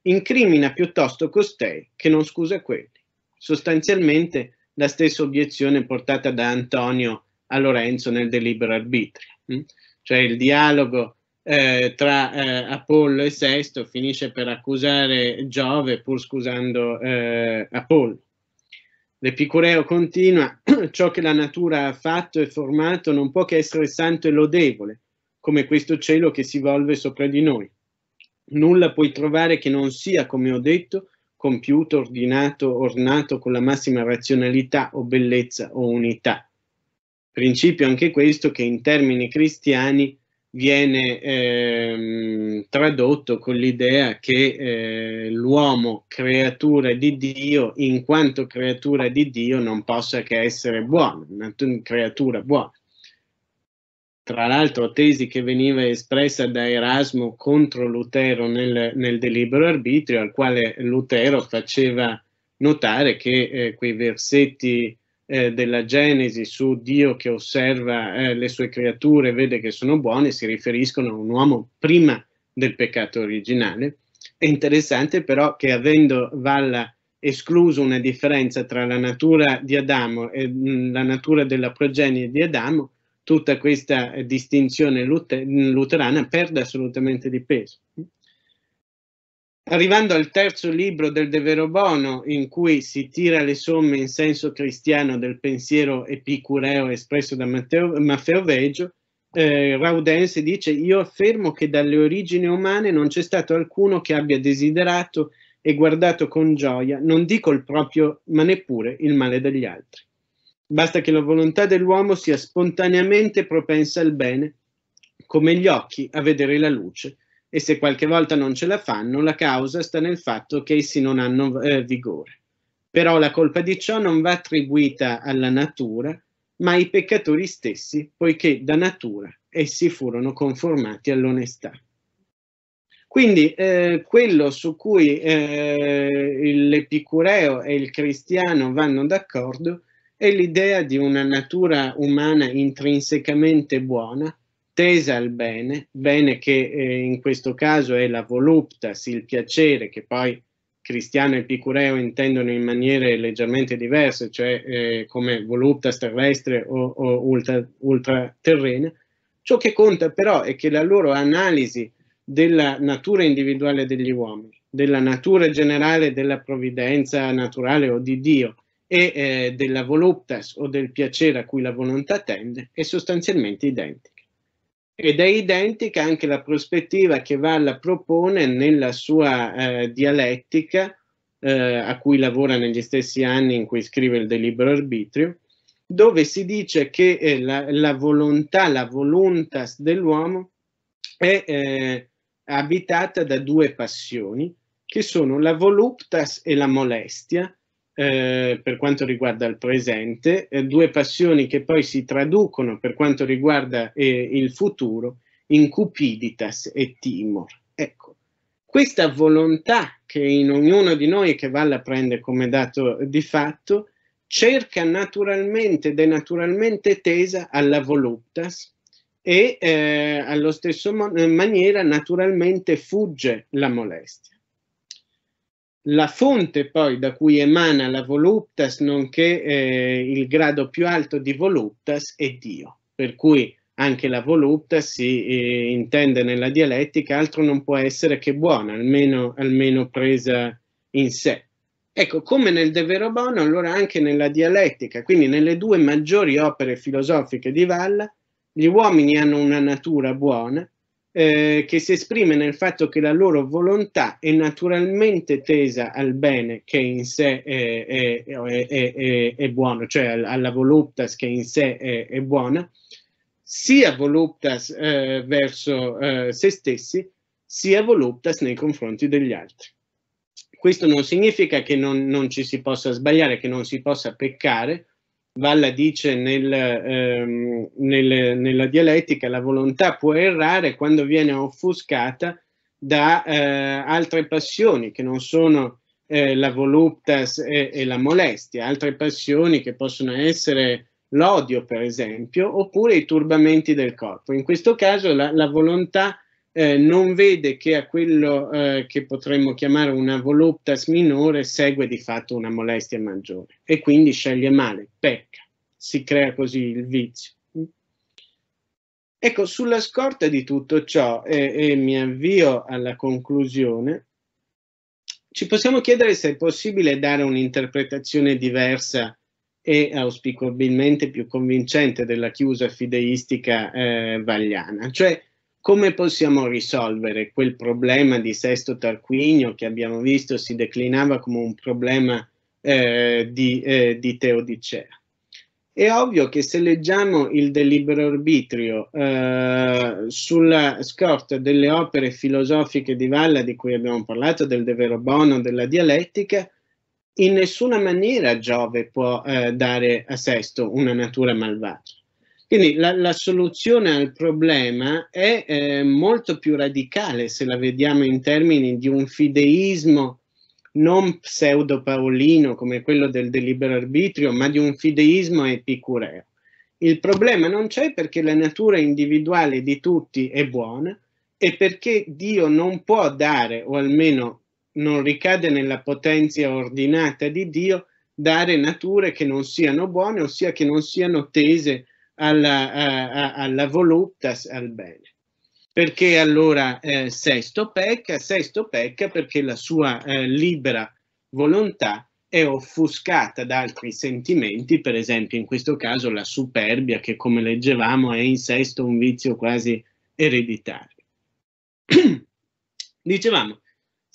incrimina piuttosto costei che non scusa quelli. Sostanzialmente la stessa obiezione portata da Antonio a Lorenzo nel delibero arbitrio. Hm? cioè il dialogo eh, tra eh, Apollo e Sesto finisce per accusare Giove pur scusando eh, Apollo. L'Epicureo continua, ciò che la natura ha fatto e formato non può che essere santo e lodevole, come questo cielo che si volve sopra di noi. Nulla puoi trovare che non sia, come ho detto, compiuto, ordinato, ornato con la massima razionalità o bellezza o unità. Principio anche questo che in termini cristiani viene ehm, tradotto con l'idea che eh, l'uomo creatura di Dio, in quanto creatura di Dio, non possa che essere buono, una creatura buona. Tra l'altro tesi che veniva espressa da Erasmo contro Lutero nel, nel delibero arbitrio, al quale Lutero faceva notare che eh, quei versetti eh, della Genesi su Dio che osserva eh, le sue creature e vede che sono buone si riferiscono a un uomo prima del peccato originale. È interessante però che avendo Valla escluso una differenza tra la natura di Adamo e mm, la natura della progenie di Adamo, tutta questa eh, distinzione luterana perde assolutamente di peso. Arrivando al terzo libro del De Vero Bono, in cui si tira le somme in senso cristiano del pensiero epicureo espresso da Matteo, Maffeo Veggio, eh, Raudense dice io affermo che dalle origini umane non c'è stato alcuno che abbia desiderato e guardato con gioia, non dico il proprio, ma neppure il male degli altri. Basta che la volontà dell'uomo sia spontaneamente propensa al bene, come gli occhi a vedere la luce, e se qualche volta non ce la fanno, la causa sta nel fatto che essi non hanno eh, vigore. Però la colpa di ciò non va attribuita alla natura, ma ai peccatori stessi, poiché da natura essi furono conformati all'onestà. Quindi eh, quello su cui eh, l'epicureo e il cristiano vanno d'accordo è l'idea di una natura umana intrinsecamente buona, tesa al bene, bene che eh, in questo caso è la voluptas, il piacere, che poi cristiano e epicureo intendono in maniere leggermente diverse, cioè eh, come voluptas terrestre o, o ultra, ultraterrena. Ciò che conta però è che la loro analisi della natura individuale degli uomini, della natura generale della provvidenza naturale o di Dio e eh, della voluptas o del piacere a cui la volontà tende è sostanzialmente identica ed è identica anche la prospettiva che Valla propone nella sua eh, dialettica, eh, a cui lavora negli stessi anni in cui scrive il De Libero Arbitrio, dove si dice che eh, la, la, volontà, la voluntas dell'uomo è eh, abitata da due passioni, che sono la voluptas e la molestia, eh, per quanto riguarda il presente, eh, due passioni che poi si traducono per quanto riguarda eh, il futuro in cupiditas e timor. Ecco, questa volontà che in ognuno di noi che Valla prende come dato di fatto cerca naturalmente ed è naturalmente tesa alla voluptas e eh, allo stesso man- maniera naturalmente fugge la molestia. La fonte poi da cui emana la voluptas, nonché eh, il grado più alto di voluptas, è Dio. Per cui anche la voluptas si eh, intende nella dialettica, altro non può essere che buona, almeno, almeno presa in sé. Ecco, come nel De Vero Bono, allora anche nella dialettica, quindi nelle due maggiori opere filosofiche di Valla, gli uomini hanno una natura buona, eh, che si esprime nel fatto che la loro volontà è naturalmente tesa al bene che in sé è, è, è, è buono, cioè alla voluptas che in sé è, buona, sia voluptas eh, verso eh, se stessi, sia voluptas nei confronti degli altri. Questo non significa che non, non ci si possa sbagliare, che non si possa peccare, Valla dice nel, ehm, nel, nella dialettica, la volontà può errare quando viene offuscata da eh, altre passioni che non sono eh, la voluptas e, e, la molestia, altre passioni che possono essere l'odio, per esempio, oppure i turbamenti del corpo. In questo caso la, la volontà eh, non vede che a quello eh, che potremmo chiamare una voluptas minore segue di fatto una molestia maggiore e quindi sceglie male, pecca, si crea così il vizio. Ecco, sulla scorta di tutto ciò, e, e mi avvio alla conclusione, ci possiamo chiedere se è possibile dare un'interpretazione diversa e auspicabilmente più convincente della chiusa fideistica eh, vagliana, cioè come possiamo risolvere quel problema di Sesto Tarquinio che abbiamo visto si declinava come un problema eh, di, eh, di, Teodicea? È ovvio che se leggiamo il delibero arbitrio eh, sulla scorta delle opere filosofiche di Valla di cui abbiamo parlato, del De Vero Bono, della dialettica, in nessuna maniera Giove può eh, dare a Sesto una natura malvagia. Quindi la, la soluzione al problema è eh, molto più radicale se la vediamo in termini di un fideismo non pseudo-paolino come quello del, delibero arbitrio, ma di un fideismo epicureo. Il problema non c'è perché la natura individuale di tutti è buona e perché Dio non può dare, o almeno non ricade nella potenza ordinata di Dio, dare nature che non siano buone, ossia che non siano tese a alla, a, alla voluptas, al bene. Perché allora eh, Sesto pecca? Sesto pecca perché la sua eh, libera volontà è offuscata da altri sentimenti, per esempio in questo caso la superbia che come leggevamo è in sesto un vizio quasi ereditario. Dicevamo,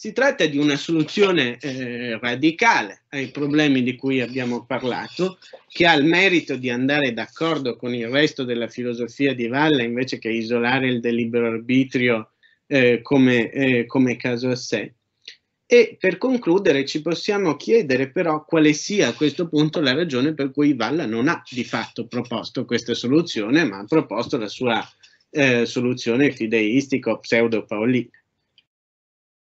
si tratta di una soluzione eh, radicale ai problemi di cui abbiamo parlato, che ha il merito di andare d'accordo con il resto della filosofia di Valla invece che isolare il delibero arbitrio eh, come, eh, come caso a sé. E per concludere ci possiamo chiedere però quale sia a questo punto la ragione per cui Valla non ha di fatto proposto questa soluzione, ma ha proposto la sua eh, soluzione fideistico pseudo-paolina.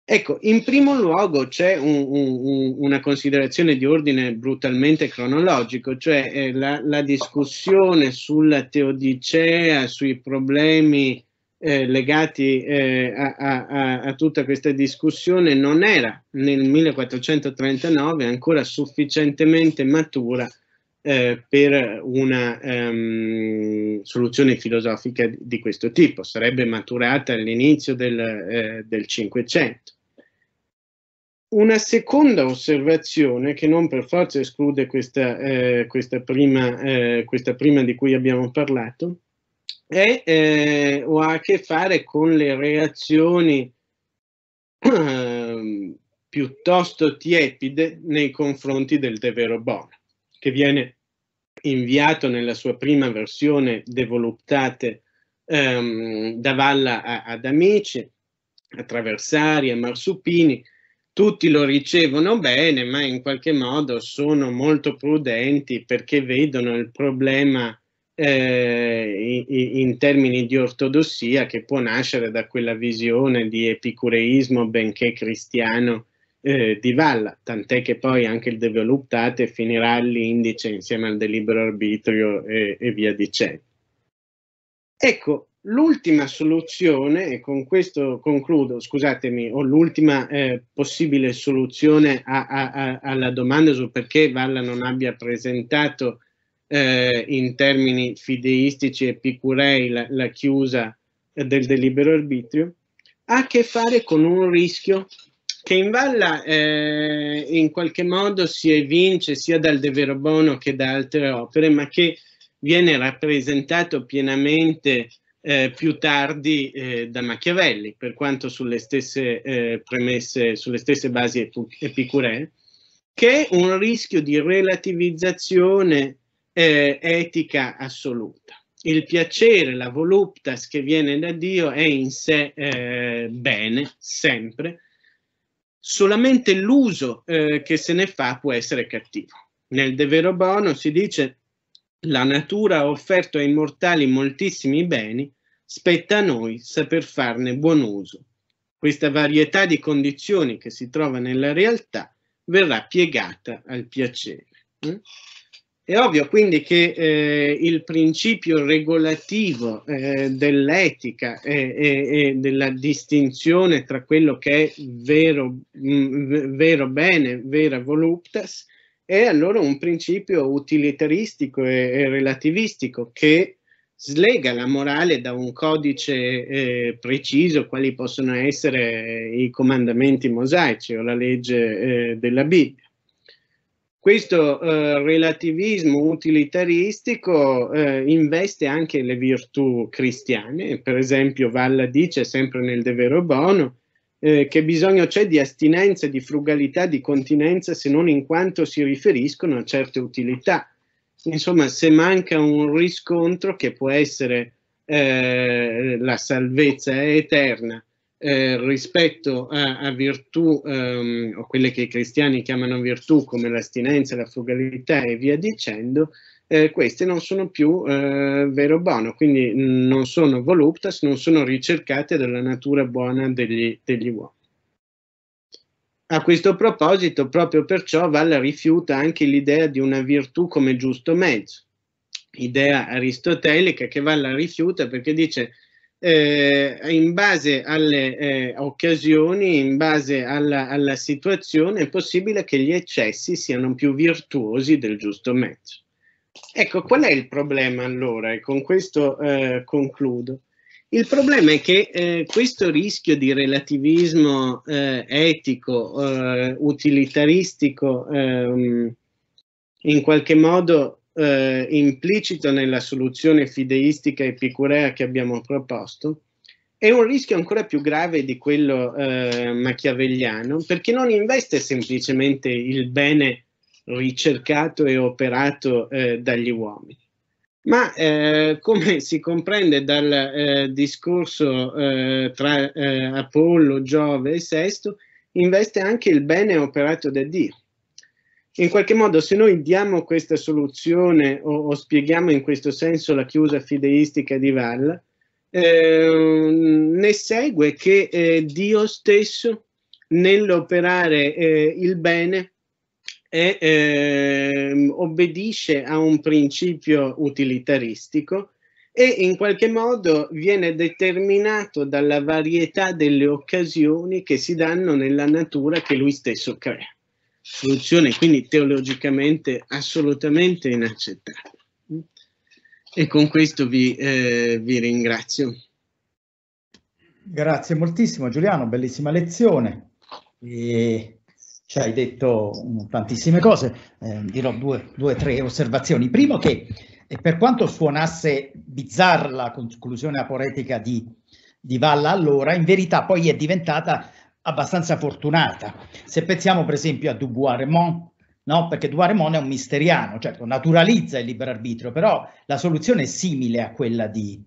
Ecco, in primo luogo c'è un, un, una considerazione di ordine brutalmente cronologico, cioè eh, la, la, discussione sulla teodicea, sui problemi eh, legati eh, a, a, a, tutta questa discussione non era nel 1439 ancora sufficientemente matura eh, per una um, soluzione filosofica di questo tipo, sarebbe maturata all'inizio del, eh, del 500. Una seconda osservazione, che non per forza esclude questa, eh, questa, prima, eh, questa prima, di cui abbiamo parlato, è, eh, o ha a che fare con le reazioni ehm, piuttosto tiepide nei confronti del Deverobon, che viene inviato nella sua prima versione devoluttate ehm, da Valla a, ad Amici, attraversari, a Marsupini, tutti lo ricevono bene, ma in qualche modo sono molto prudenti perché vedono il problema eh, in, termini di ortodossia che può nascere da quella visione di epicureismo benché cristiano eh, di Valla, tant'è che poi anche il Devoluptate finirà all'indice insieme al delibero arbitrio e, e via dicendo. Ecco, L'ultima soluzione, e con questo concludo, scusatemi, o l'ultima eh, possibile soluzione a, a, a, alla domanda su perché Valla non abbia presentato eh, in termini fideistici e picurei la, la chiusa del, delibero arbitrio, ha a che fare con un rischio che in Valla eh, in qualche modo si evince sia dal De Vero Bono che da altre opere, ma che viene rappresentato pienamente eh, più tardi eh, da Machiavelli, per quanto sulle stesse eh, premesse, sulle stesse basi epicuree, che un rischio di relativizzazione eh, etica assoluta. Il piacere, la voluptas che viene da Dio è in sé eh, bene, sempre, solamente l'uso eh, che se ne fa può essere cattivo. Nel De Vero Bono si dice la natura ha offerto ai mortali moltissimi beni, spetta a noi saper farne buon uso. Questa varietà di condizioni che si trova nella realtà verrà piegata al piacere. Eh? È ovvio quindi che eh, il principio regolativo eh, dell'etica e, e, e, della distinzione tra quello che è vero, mh, mm, vero bene, vera voluptas, è allora un principio utilitaristico e, e relativistico che slega la morale da un codice eh, preciso, quali possono essere i comandamenti mosaici o la legge eh, della Bibbia. Questo eh, relativismo utilitaristico eh, investe anche le virtù cristiane, per esempio Valla dice sempre nel De Vero Bono eh, che bisogno c'è di astinenza, di frugalità, di continenza se non in quanto si riferiscono a certe utilità. Insomma, se manca un riscontro che può essere eh, la salvezza eterna eh, rispetto a, a virtù ehm, o quelle che i cristiani chiamano virtù come l'astinenza, la frugalità e via dicendo, eh, queste non sono più eh, vero buono, quindi non sono voluptas, non sono ricercate dalla natura buona degli, degli uomini. A questo proposito, proprio perciò, Valla rifiuta anche l'idea di una virtù come giusto mezzo, idea aristotelica che Valla rifiuta perché dice eh, in base alle eh, occasioni, in base alla, alla situazione, è possibile che gli eccessi siano più virtuosi del giusto mezzo. Ecco, qual è il problema allora? E con questo eh, concludo. Il problema è che eh, questo rischio di relativismo eh, etico, eh, utilitaristico, ehm, in qualche modo eh, implicito nella soluzione fideistica epicurea che abbiamo proposto, è un rischio ancora più grave di quello eh, machiavelliano, perché non investe semplicemente il bene ricercato e operato eh, dagli uomini. Ma eh, come si comprende dal eh, discorso eh, tra eh, Apollo, Giove e Sesto, investe anche il bene operato da Dio. In qualche modo, se noi diamo questa soluzione o, o spieghiamo in questo senso la chiusa fideistica di Valla, ehm, ne segue che eh, Dio stesso nell'operare il bene e eh, obbedisce a un principio utilitaristico e in qualche modo viene determinato dalla varietà delle occasioni che si danno nella natura che lui stesso crea. Soluzione quindi teologicamente assolutamente inaccettabile. E con questo vi, eh, vi ringrazio. Grazie moltissimo Giuliano, bellissima lezione. E ci hai detto mm, tantissime cose, eh, dirò due o tre osservazioni. Primo che eh, per quanto suonasse bizzarra la conclusione aporetica di, di Valla allora, in verità poi è diventata abbastanza fortunata. Se pensiamo per esempio a Dubois-Remont, no? perché Dubois-Remont è un misteriano, certo naturalizza il libero arbitrio, però la soluzione è simile a quella di,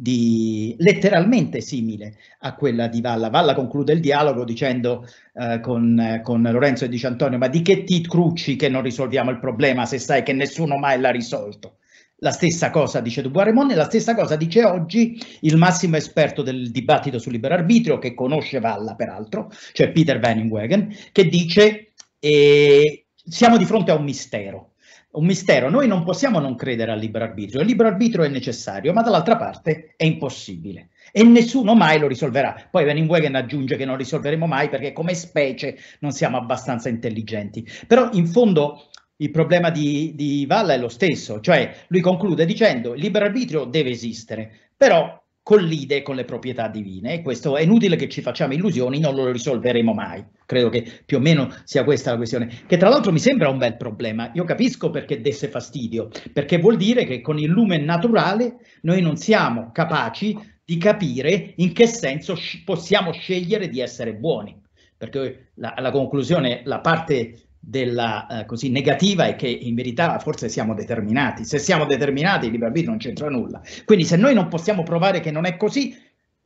di, letteralmente simile a quella di Valla. Valla conclude il dialogo dicendo eh, con, con, Lorenzo e Di Antonio, ma di che ti cruci che non risolviamo il problema se sai che nessuno mai l'ha risolto? La stessa cosa dice Dubois-Remon e la stessa cosa dice oggi il massimo esperto del dibattito sul libero arbitrio, che conosce Valla peraltro, cioè Peter Weiningwagen, che dice eh, siamo di fronte a un mistero un mistero. Noi non possiamo non credere al libero arbitrio. Il libero arbitrio è necessario, ma dall'altra parte è impossibile. E nessuno mai lo risolverà. Poi Veninguegen aggiunge che non risolveremo mai perché come specie non siamo abbastanza intelligenti. Però in fondo il problema di, di Valla è lo stesso. Cioè lui conclude dicendo il libero arbitrio deve esistere, però collide con le proprietà divine e questo è inutile che ci facciamo illusioni, non lo risolveremo mai. Credo che più o meno sia questa la questione, che tra l'altro mi sembra un bel problema. Io capisco perché desse fastidio, perché vuol dire che con il lume naturale noi non siamo capaci di capire in che senso possiamo scegliere di essere buoni, perché la, la conclusione, la parte della eh, così negativa e che in verità forse siamo determinati. Se siamo determinati il libero arbitrio non c'entra nulla. Quindi se noi non possiamo provare che non è così,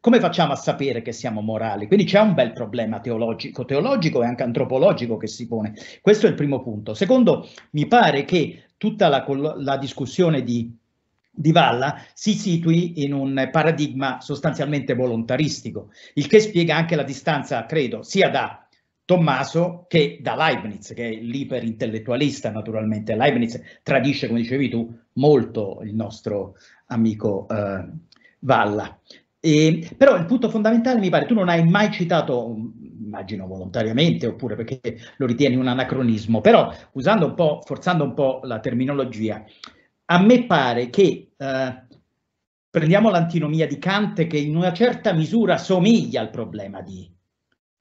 come facciamo a sapere che siamo morali? Quindi c'è un bel problema teologico, teologico e anche antropologico che si pone. Questo è il primo punto. Secondo, mi pare che tutta la, la discussione di di Valla si situi in un paradigma sostanzialmente volontaristico, il che spiega anche la distanza, credo, sia da Tommaso che da Leibniz, che è l'iperintellettualista naturalmente. Leibniz tradisce, come dicevi tu, molto il nostro amico eh, Valla. E, però il punto fondamentale mi pare, tu non hai mai citato, immagino volontariamente oppure perché lo ritieni un anacronismo, però usando un po', forzando un po' la terminologia, a me pare che eh, prendiamo l'antinomia di Kant che in una certa misura somiglia al problema di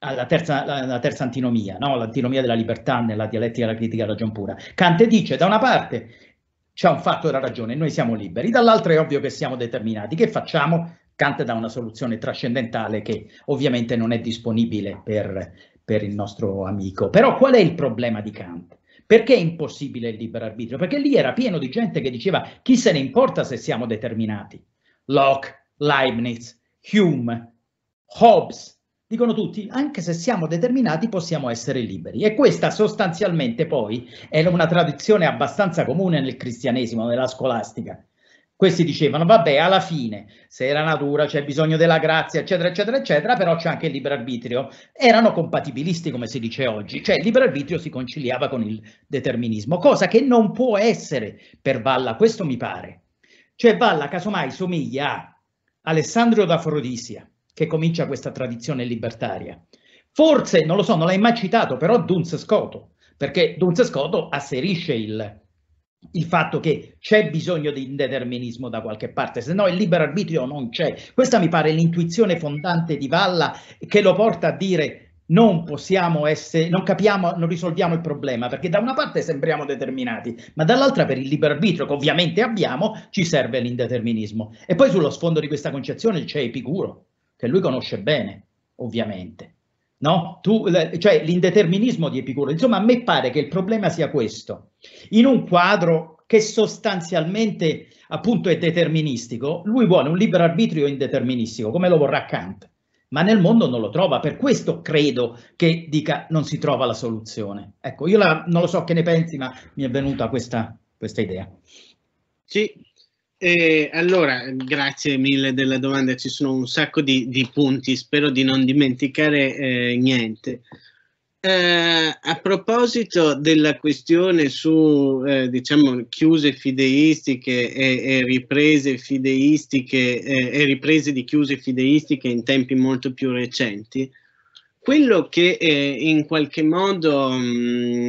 alla terza, alla terza antinomia, no? l'antinomia della libertà nella dialettica della critica alla ragione pura. Kant dice da una parte c'è un fatto della ragione, noi siamo liberi, dall'altra è ovvio che siamo determinati. Che facciamo? Kant dà una soluzione trascendentale che ovviamente non è disponibile per, per il nostro amico. Però qual è il problema di Kant? Perché è impossibile il libero arbitrio? Perché lì era pieno di gente che diceva chi se ne importa se siamo determinati. Locke, Leibniz, Hume, Hobbes, dicono tutti, anche se siamo determinati possiamo essere liberi. E questa sostanzialmente poi è una tradizione abbastanza comune nel cristianesimo, nella scolastica. Questi dicevano, vabbè, alla fine, se la natura c'è bisogno della grazia, eccetera, eccetera, eccetera, però c'è anche il libero arbitrio. Erano compatibilisti, come si dice oggi, cioè il libero arbitrio si conciliava con il determinismo, cosa che non può essere per Valla, questo mi pare. Cioè Valla casomai somiglia a Alessandro d'Afrodisia, che comincia questa tradizione libertaria. Forse, non lo so, non l'hai mai citato, però Duns Scoto, perché Duns Scoto asserisce il, il fatto che c'è bisogno di indeterminismo da qualche parte, se no il libero arbitrio non c'è. Questa mi pare l'intuizione fondante di Valla che lo porta a dire non possiamo essere, non capiamo, non risolviamo il problema, perché da una parte sembriamo determinati, ma dall'altra per il libero arbitrio che ovviamente abbiamo ci serve l'indeterminismo. E poi sullo sfondo di questa concezione c'è Epicuro, che lui conosce bene, ovviamente. No? Tu, cioè l'indeterminismo di Epicuro. Insomma, a me pare che il problema sia questo. In un quadro che sostanzialmente appunto è deterministico, lui vuole un libero arbitrio indeterministico, come lo vorrà Kant, ma nel mondo non lo trova. Per questo credo che dica non si trova la soluzione. Ecco, io la, non lo so che ne pensi, ma mi è venuta questa, questa idea. Sì, eh, allora, grazie mille della domanda, ci sono un sacco di, di punti, spero di non dimenticare eh, niente. Eh, a proposito della questione su eh, diciamo, chiuse fideistiche e, e riprese fideistiche eh, e riprese di chiuse fideistiche in tempi molto più recenti, quello che eh, in qualche modo mh,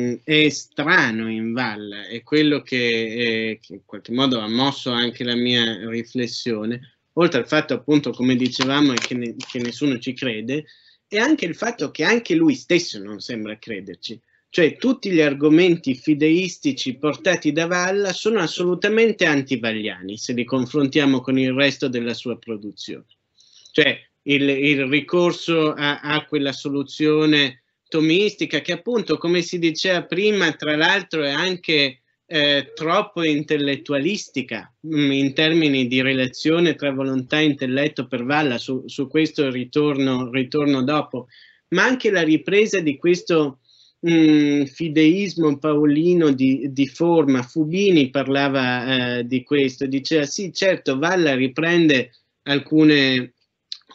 mm, è strano in Val e quello che, eh, che, in qualche modo ha mosso anche la mia riflessione, oltre al fatto appunto come dicevamo che, ne, che nessuno ci crede, è anche il fatto che anche lui stesso non sembra crederci. Cioè tutti gli argomenti fideistici portati da Valla sono assolutamente antivagliani se li confrontiamo con il resto della sua produzione. Cioè il, il ricorso a, a, quella soluzione tomistica che appunto, come si diceva prima, tra l'altro è anche eh, troppo intellettualistica mm, in termini di relazione tra volontà e intelletto per Valla, su, su questo ritorno, ritorno dopo, ma anche la ripresa di questo mh, mm, fideismo paolino di, di, forma. Fubini parlava eh, di questo, diceva sì, certo, Valla riprende alcune,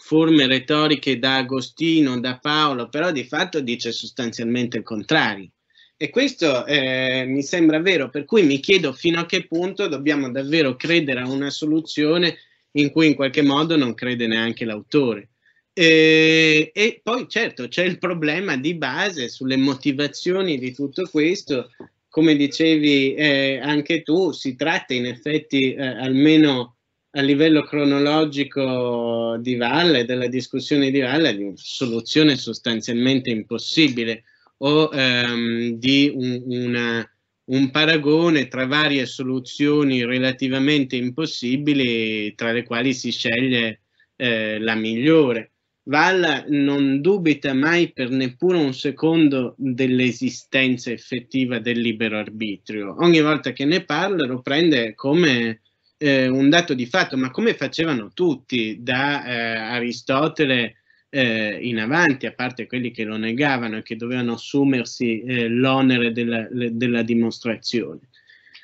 forme retoriche da Agostino, da Paolo, però di fatto dice sostanzialmente il contrario. E questo eh, mi sembra vero, per cui mi chiedo fino a che punto dobbiamo davvero credere a una soluzione in cui in qualche modo non crede neanche l'autore. E, e poi certo c'è il problema di base sulle motivazioni di tutto questo, come dicevi eh, anche tu, si tratta in effetti eh, almeno a livello cronologico di Valle, della discussione di Valle, di una soluzione sostanzialmente impossibile o ehm, di un, una, un paragone tra varie soluzioni relativamente impossibili tra le quali si sceglie eh, la migliore. Valla non dubita mai per neppure un secondo dell'esistenza effettiva del libero arbitrio. Ogni volta che ne parla lo prende come eh, un dato di fatto, ma come facevano tutti da eh, Aristotele eh, in avanti, a parte quelli che lo negavano e che dovevano assumersi eh, l'onere della, della, dimostrazione.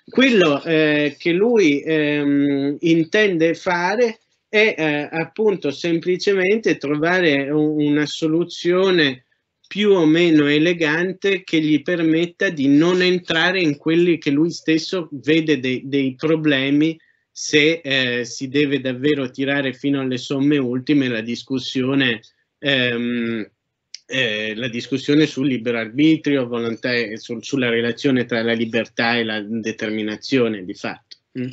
Quello eh, che lui ehm, intende fare è eh, appunto semplicemente trovare un, una soluzione più o meno elegante che gli permetta di non entrare in quelli che lui stesso vede de, dei problemi se eh, si deve davvero tirare fino alle somme ultime la discussione, ehm, eh, la discussione sul libero arbitrio, volontà, eh, sul, sulla relazione tra la libertà e la determinazione di fatto. Mm.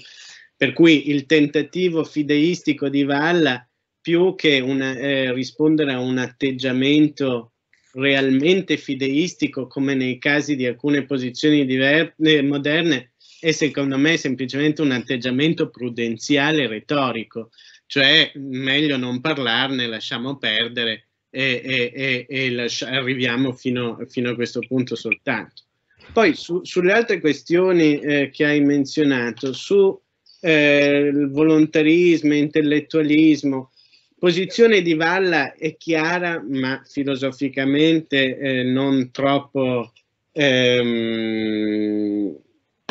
Per cui il tentativo fideistico di Valla, più che una, eh, rispondere a un atteggiamento realmente fideistico, come nei casi di alcune posizioni eh, moderne, è secondo me semplicemente un atteggiamento prudenziale retorico, cioè meglio non parlarne, lasciamo perdere e, e, e, e lascia, arriviamo fino, fino, a questo punto soltanto. Poi su, sulle altre questioni eh, che hai menzionato, su eh, volontarismo, intellettualismo, posizione di Valla è chiara ma filosoficamente eh, non troppo ehm,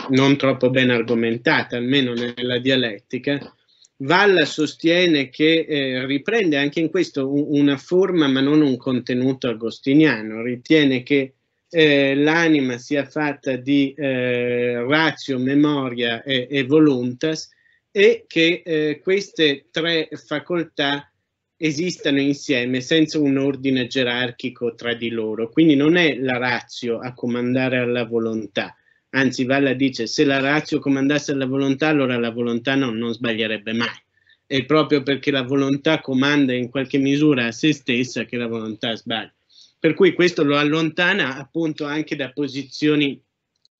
non troppo ben argomentata, almeno nella dialettica, Valla sostiene che eh, riprende anche in questo un, una forma ma non un contenuto agostiniano, ritiene che eh, l'anima sia fatta di eh, ratio, memoria e, e, voluntas e che eh, queste tre facoltà esistano insieme senza un ordine gerarchico tra di loro, quindi non è la ratio a comandare alla volontà, Anzi, Valla dice, se la razio comandasse la volontà, allora la volontà no, non sbaglierebbe mai. È proprio perché la volontà comanda in qualche misura a se stessa che la volontà sbaglia. Per cui questo lo allontana appunto anche da posizioni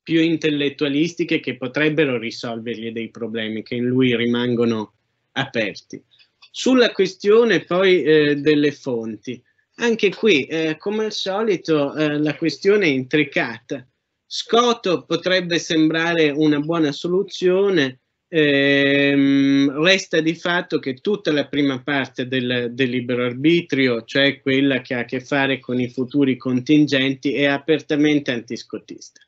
più intellettualistiche che potrebbero risolvergli dei problemi che in lui rimangono aperti. Sulla questione poi eh, delle fonti, anche qui, eh, come al solito, eh, la questione è intricata. Scotto potrebbe sembrare una buona soluzione, ehm, resta di fatto che tutta la prima parte del, del libero arbitrio, cioè quella che ha a che fare con i futuri contingenti, è apertamente antiscotista.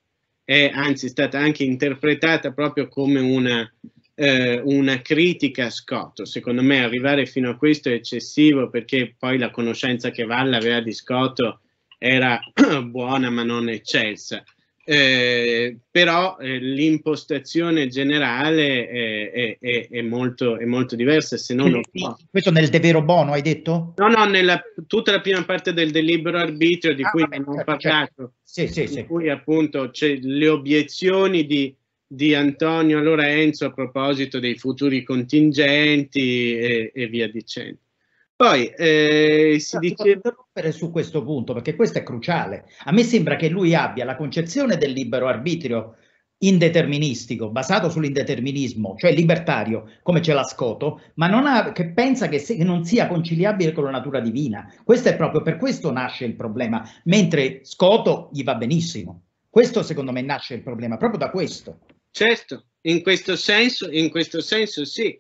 È anzi stata anche interpretata proprio come una, eh, una critica a Scotto. Secondo me arrivare fino a questo è eccessivo perché poi la conoscenza che Valla aveva di Scotto era buona ma non eccelsa eh, però eh, l'impostazione generale è, è, è, molto, è, molto, diversa, se no non no. Questo nel De Vero Bono hai detto? No, no, nella, tutta la prima parte del delibero arbitrio di ah, cui abbiamo certo, certo, parlato, certo. Sì, sì, sì. cui appunto c'è le obiezioni di, di, Antonio Lorenzo a proposito dei futuri contingenti e, e via dicendo. Poi eh, si no, dice... interrompere su questo punto perché questo è cruciale. A me sembra che lui abbia la concezione del libero arbitrio indeterministico, basato sull'indeterminismo, cioè libertario, come ce l'ha Scoto, ma non ha, che pensa che, se, che, non sia conciliabile con la natura divina. Questo è proprio per questo nasce il problema, mentre Scoto gli va benissimo. Questo secondo me nasce il problema, proprio da questo. Certo, in questo senso, in questo senso sì.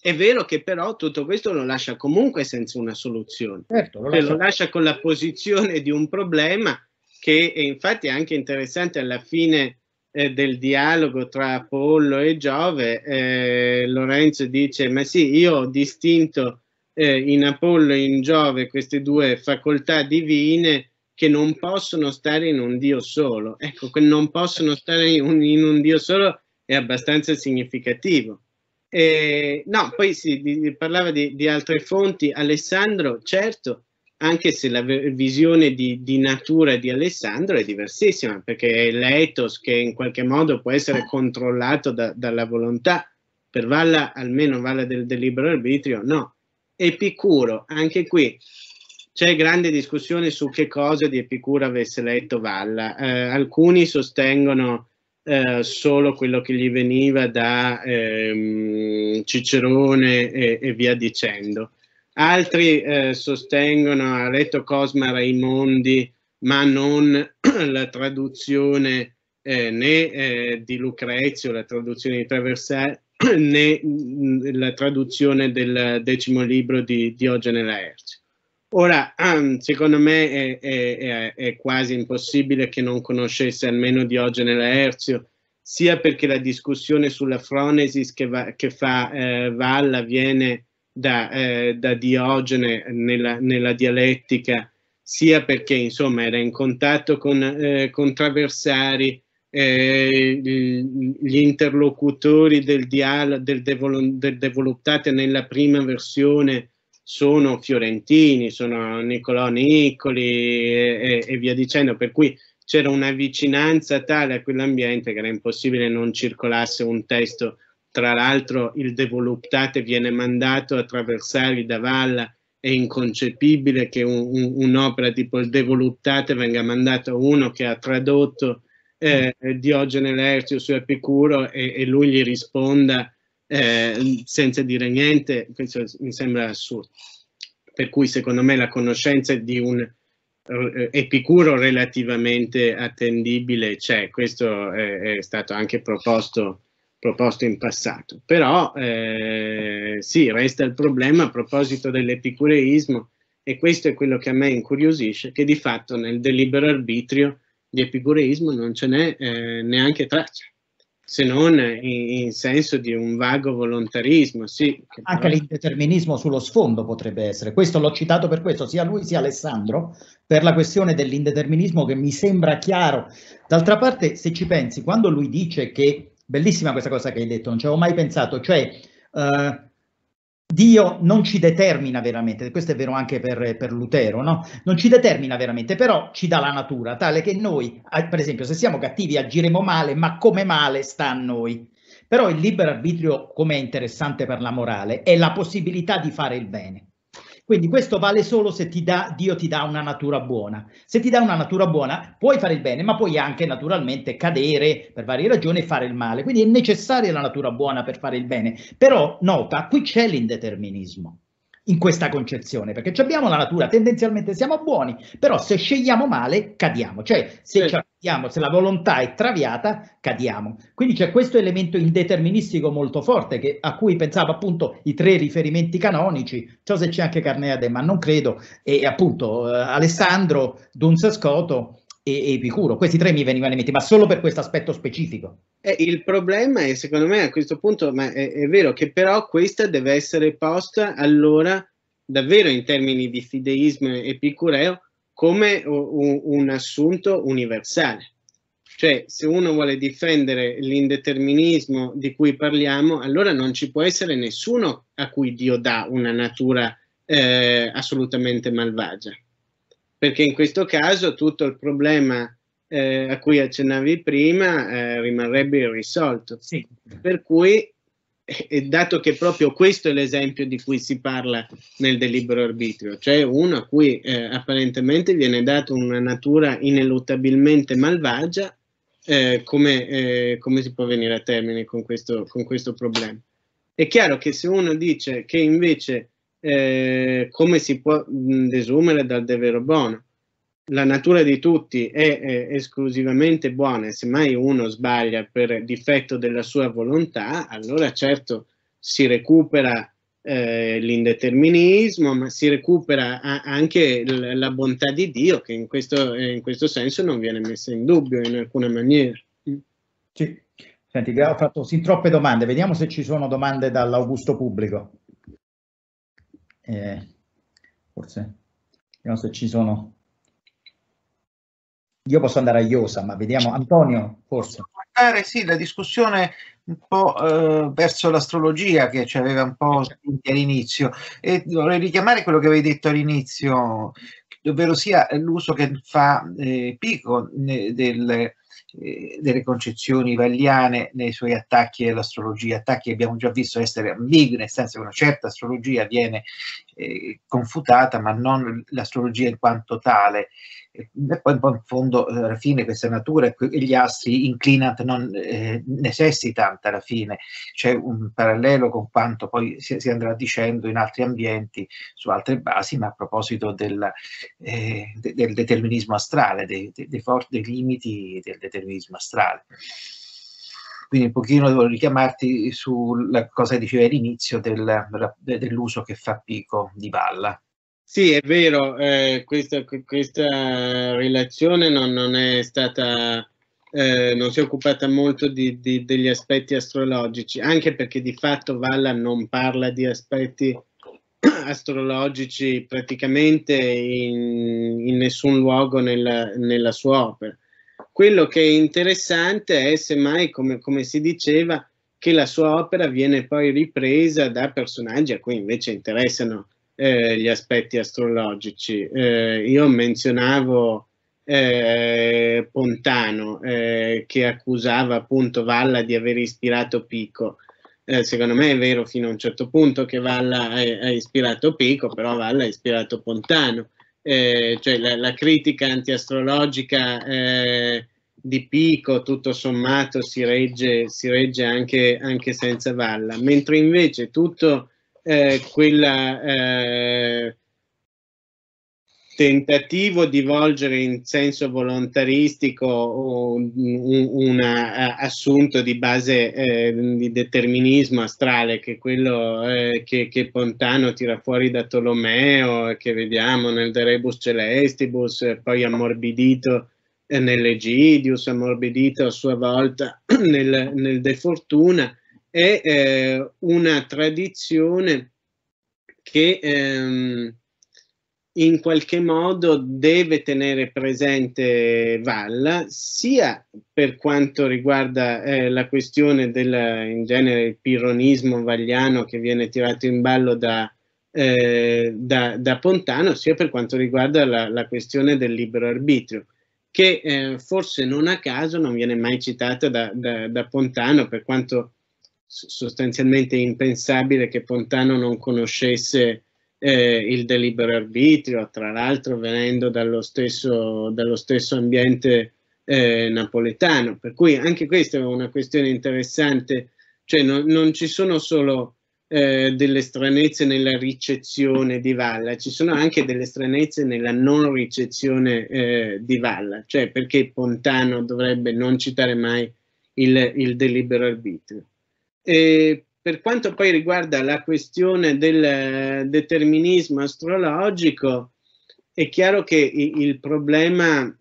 È vero che però tutto questo lo lascia comunque senza una soluzione, certo, lo, cioè, lascia... lo lascia con la posizione di un problema che eh, è infatti anche interessante alla fine eh, del dialogo tra Apollo e Giove. Eh, Lorenzo dice, ma sì, io ho distinto eh, in Apollo e in Giove queste due facoltà divine che non possono stare in un Dio solo. Ecco, che non possono stare in un, in un Dio solo è abbastanza significativo eh, no, poi si di, parlava di, di, altre fonti. Alessandro, certo, anche se la visione di, di, natura di Alessandro è diversissima, perché è l'ethos che in qualche modo può essere controllato da, dalla volontà. Per Valla, almeno Valla del, del libero arbitrio, no. Epicuro, anche qui c'è grande discussione su che cosa di Epicuro avesse letto Valla. Eh, alcuni sostengono eh, solo quello che gli veniva da ehm, Cicerone e, e, via dicendo. Altri eh, sostengono, ha letto Cosma Raimondi, ma non la traduzione eh, né eh, di Lucrezio, la traduzione di Traversari, né mh, mm, la traduzione del decimo libro di Diogene Laerci. Ora, ehm, secondo me è, è, è, quasi impossibile che non conoscesse almeno Diogene Laerzio, sia perché la discussione sulla Fronesis che, va, che fa eh, Valla viene da, eh, da Diogene nella, nella, dialettica, sia perché insomma era in contatto con, eh, con Traversari, eh, gli interlocutori del, dialogo, del, devol- del Devoluptate nella prima versione sono fiorentini, sono Niccolò Niccoli e, e, e via dicendo, per cui c'era una vicinanza tale a quell'ambiente che era impossibile non circolasse un testo. Tra l'altro il De devoluptate viene mandato a attraversare da Valla, è inconcepibile che un, un, un'opera tipo il De devoluptate venga mandato a uno che ha tradotto eh, Diogene Lerzio su Epicuro e, e lui gli risponda eh, senza dire niente, questo mi sembra assurdo. Per cui secondo me la conoscenza di un eh, eh, Epicuro relativamente attendibile c'è, questo è, è stato anche proposto, proposto, in passato. Però eh, sì, resta il problema a proposito dell'epicureismo e questo è quello che a me incuriosisce, che di fatto nel delibero arbitrio di epicureismo non ce n'è eh, neanche traccia se non in, in, senso di un vago volontarismo. Sì, Anche però... l'indeterminismo sullo sfondo potrebbe essere, questo l'ho citato per questo, sia lui sia Alessandro, per la questione dell'indeterminismo che mi sembra chiaro. D'altra parte, se ci pensi, quando lui dice che, bellissima questa cosa che hai detto, non ci avevo mai pensato, cioè eh, Dio non ci determina veramente, questo è vero anche per, per Lutero, no? non ci determina veramente, però ci dà la natura, tale che noi, per esempio, se siamo cattivi agiremo male, ma come male sta a noi. Però il libero arbitrio, come è interessante per la morale, è la possibilità di fare il bene. Quindi questo vale solo se ti dà, Dio ti dà una natura buona. Se ti dà una natura buona, puoi fare il bene, ma puoi anche naturalmente cadere per varie ragioni e fare il male. Quindi è necessaria la natura buona per fare il bene. Però nota, qui c'è l'indeterminismo in questa concezione, perché abbiamo la natura, tendenzialmente siamo buoni, però se scegliamo male cadiamo, cioè se, sì. abbiamo, se la volontà è traviata cadiamo. Quindi c'è questo elemento indeterministico molto forte che, a cui pensavo appunto i tre riferimenti canonici, so se c'è anche Carneade, ma non credo, e appunto eh, Alessandro Duns Scoto e Epicuro. Questi tre mi venivano in mente, ma solo per questo aspetto specifico. Eh, il problema è, secondo me, a questo punto, ma è, è, vero che però questa deve essere posta allora davvero in termini di fideismo epicureo come un, un assunto universale. Cioè, se uno vuole difendere l'indeterminismo di cui parliamo, allora non ci può essere nessuno a cui Dio dà una natura eh, assolutamente malvagia perché in questo caso tutto il problema eh, a cui accennavi prima eh, rimarrebbe irrisolto. Sì. Per cui, eh, dato che proprio questo è l'esempio di cui si parla nel delibero arbitrio, cioè uno a cui eh, apparentemente viene data una natura ineluttabilmente malvagia, eh, come, eh, come, si può venire a termine con questo, con questo problema? È chiaro che se uno dice che invece eh, come si può mm, desumere dal devero buono. La natura di tutti è, è esclusivamente buona, e se mai uno sbaglia per difetto della sua volontà, allora certo si recupera eh, l'indeterminismo, ma si recupera anche la bontà di Dio, che in questo, eh, in questo, senso non viene messa in dubbio in alcuna maniera. Mm. Sì. Senti, ho fatto sin troppe domande, vediamo se ci sono domande dall'Augusto Pubblico eh, forse, vediamo se ci sono. Io posso andare a Iosa, ma vediamo, Antonio, forse. Guardare, sì, la discussione un po' eh, verso l'astrologia che ci aveva un po' all'inizio e vorrei richiamare quello che avevi detto all'inizio, ovvero sia l'uso che fa eh, Pico ne, del, eh, delle concezioni valliane nei suoi attacchi all'astrologia, attacchi che abbiamo già visto essere ambigui, nel senso che una certa astrologia viene eh, confutata, ma non l'astrologia in quanto tale. E poi in fondo, eh, alla fine, questa natura e gli astri inclinant non eh, necessitant alla fine. C'è un parallelo con quanto poi si, si, andrà dicendo in altri ambienti, su altre basi, ma a proposito del, eh, del determinismo astrale, dei, dei, dei, dei limiti del determinismo astrale. Quindi un pochino devo richiamarti sulla cosa che dicevi all'inizio del, dell'uso che fa Pico di Valla. Sì, è vero, eh, questa, questa, relazione non, non è stata, eh, non si è occupata molto di, di, degli aspetti astrologici, anche perché di fatto Valla non parla di aspetti astrologici praticamente in, in nessun luogo nella, nella sua opera. Quello che è interessante è semmai, come, come si diceva, che la sua opera viene poi ripresa da personaggi a cui invece interessano eh, gli aspetti astrologici. Eh, io menzionavo eh, Pontano eh, che accusava appunto Valla di aver ispirato Pico. Eh, secondo me è vero fino a un certo punto che Valla ha ispirato Pico, però Valla ha ispirato Pontano eh, cioè la, la, critica antiastrologica eh, di Pico tutto sommato si regge, si regge anche, anche, senza valla, mentre invece tutto eh, quella eh, tentativo di volgere in senso volontaristico un, eh, assunto di base eh, di determinismo astrale che è quello eh, che, che, Pontano tira fuori da Tolomeo e che vediamo nel De Rebus Celestibus eh, poi ammorbidito eh, nell'Egidius, ammorbidito a sua volta nel, nel De Fortuna è eh, una tradizione che ehm, in qualche modo deve tenere presente Val sia per quanto riguarda eh, la questione del in genere il pironismo vagliano che viene tirato in ballo da, eh, da, da Pontano sia per quanto riguarda la, la questione del libero arbitrio che eh, forse non a caso non viene mai citata da, da Pontano per quanto sostanzialmente impensabile che Pontano non conoscesse eh, il delibero arbitrio, tra l'altro venendo dallo stesso, dallo stesso ambiente eh, napoletano, per cui anche questa è una questione interessante, cioè no, non ci sono solo eh, delle stranezze nella ricezione di Valla, ci sono anche delle stranezze nella non ricezione eh, di Valla, cioè perché Pontano dovrebbe non citare mai il, il delibero arbitrio. E per quanto poi riguarda la questione del eh, determinismo astrologico, è chiaro che il problema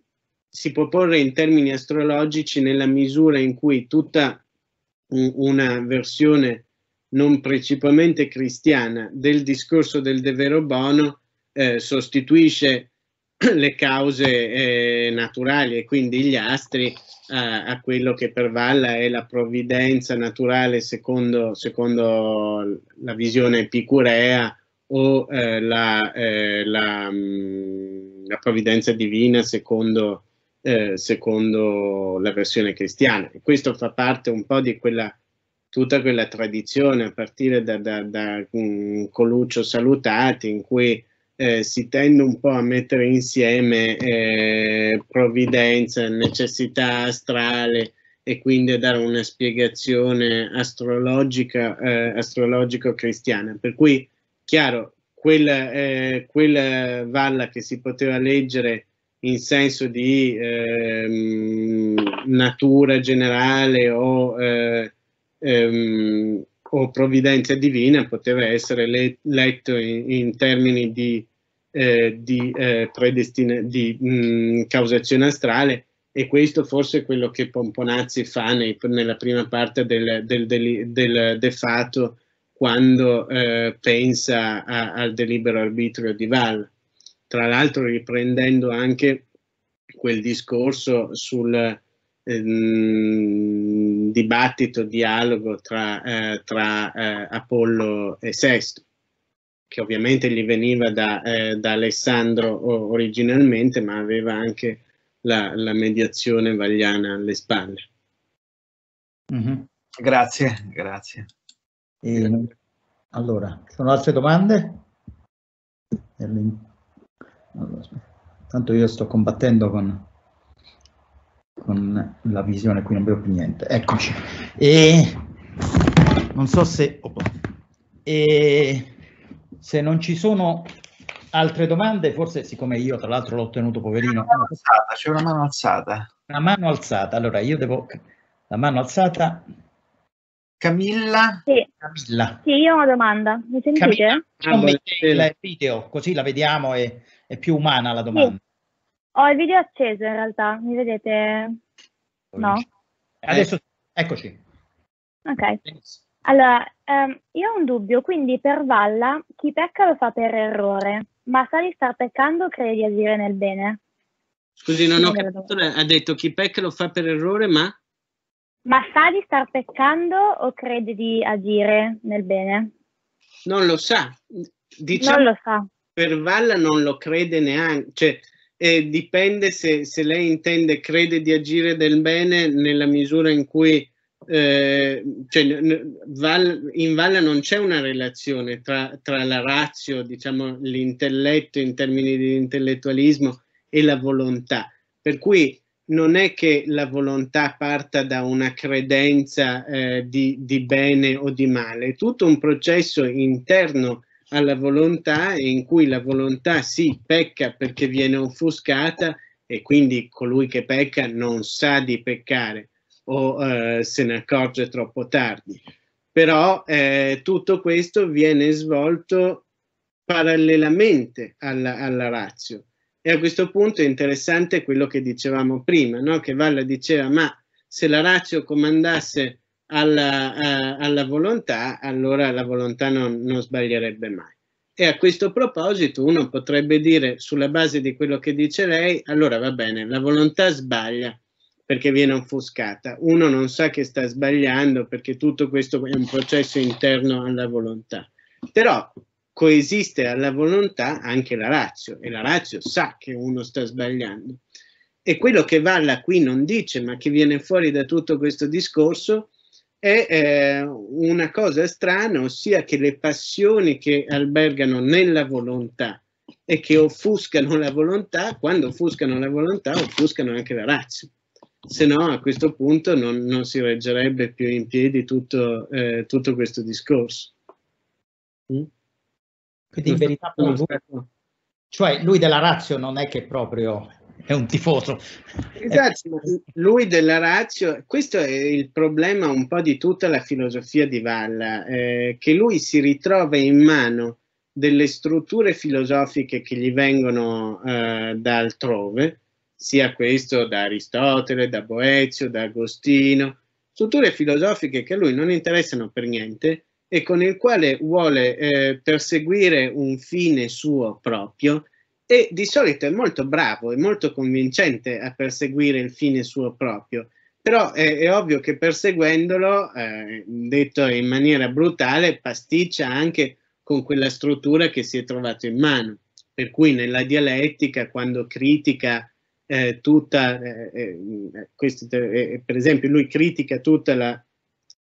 si può porre in termini astrologici nella misura in cui tutta una versione non principalmente cristiana del discorso del devero bono eh, sostituisce le cause eh, naturali e quindi gli astri a, a, quello che per Valla è la provvidenza naturale secondo, secondo la visione epicurea o eh, la, eh, la, mm, la, provvidenza divina secondo, eh, secondo la versione cristiana. E questo fa parte un po' di quella tutta quella tradizione a partire da, da, da mm, Coluccio Salutati in cui eh, si tende un po' a mettere insieme eh, provvidenza, necessità astrale e quindi a dare una spiegazione astrologica, eh, astrologico-cristiana. Per cui, chiaro, quella, eh, quella, valla che si poteva leggere in senso di ehm, natura generale o eh, ehm, o provvidenza divina poteva essere le, letto in, in, termini di, eh, di, eh, di mh, mm, causazione astrale e questo forse è quello che Pomponazzi fa nei, nella prima parte del, del, del, del del de Fato quando eh, pensa a, al delibero arbitrio di Val. Tra l'altro riprendendo anche quel discorso sul, Ehm, dibattito, dialogo tra, eh, tra eh, Apollo e Sesto, che ovviamente gli veniva da, eh, da Alessandro originalmente, ma aveva anche la, la mediazione vagliana alle spalle. Mm -hmm. Grazie, grazie. E, allora, sono altre domande? Allora, tanto io sto combattendo con con la visione, qui non vedo più niente. Eccoci. E non so se... Oh, e se non ci sono altre domande, forse siccome io tra l'altro l'ho ottenuto poverino... C'è una mano alzata. Una mano alzata, allora io devo... La mano alzata... Camilla? Sì, Camilla. sì io ho una domanda. Mi sentite? Camilla, non il video, così la vediamo, è, è più umana la domanda. Sì. Ho il video acceso in realtà, mi vedete? No? Eh. Adesso, eccoci. Ok. Allora, ehm, io ho un dubbio, quindi per Valla chi pecca lo fa per errore, ma sa di star peccando o crede di agire nel bene? Scusi, non ho capito, ha detto chi pecca lo fa per errore, ma? Ma sa di star peccando o crede di agire nel bene? Non lo sa. Diciamo, non lo sa. Per Valla non lo crede neanche, cioè e dipende se, se, lei intende, crede di agire del bene nella misura in cui eh, cioè, val, in Valle non c'è una relazione tra, tra la razio, diciamo l'intelletto in termini di intellettualismo e la volontà. Per cui non è che la volontà parta da una credenza eh, di, di, bene o di male, è tutto un processo interno alla volontà e in cui la volontà sì pecca perché viene offuscata e quindi colui che pecca non sa di peccare o eh, se ne accorge troppo tardi. Però eh, tutto questo viene svolto parallelamente alla, alla razio. E a questo punto è interessante quello che dicevamo prima, no? che Valla diceva, ma se la razio comandasse alla, a, alla volontà, allora la volontà non, non sbaglierebbe mai. E a questo proposito uno potrebbe dire, sulla base di quello che dice lei, allora va bene, la volontà sbaglia perché viene offuscata, uno non sa che sta sbagliando perché tutto questo è un processo interno alla volontà. Però coesiste alla volontà anche la razio e la razio sa che uno sta sbagliando. E quello che Valla qui non dice, ma che viene fuori da tutto questo discorso, è eh, una cosa strana, ossia che le passioni che albergano nella volontà e che offuscano la volontà, quando offuscano la volontà, offuscano anche la razza. Se no, a questo punto non, non si reggerebbe più in piedi tutto, eh, tutto questo discorso. Mm? Quindi in verità, stato... cioè lui della razza non è che proprio è un tifoso. Esatto, lui della razio, questo è il problema un po' di tutta la filosofia di Valla, eh, che lui si ritrova in mano delle strutture filosofiche che gli vengono eh, da altrove, sia questo da Aristotele, da Boezio, da Agostino, strutture filosofiche che a lui non interessano per niente e con il quale vuole eh, perseguire un fine suo proprio e di solito è molto bravo e molto convincente a perseguire il fine suo proprio. Però è, è ovvio che perseguendolo, eh, detto in maniera brutale, pasticcia anche con quella struttura che si è trovato in mano. Per cui nella dialettica, quando critica eh, tutta, eh, eh questo, eh, eh, per esempio, lui critica tutta la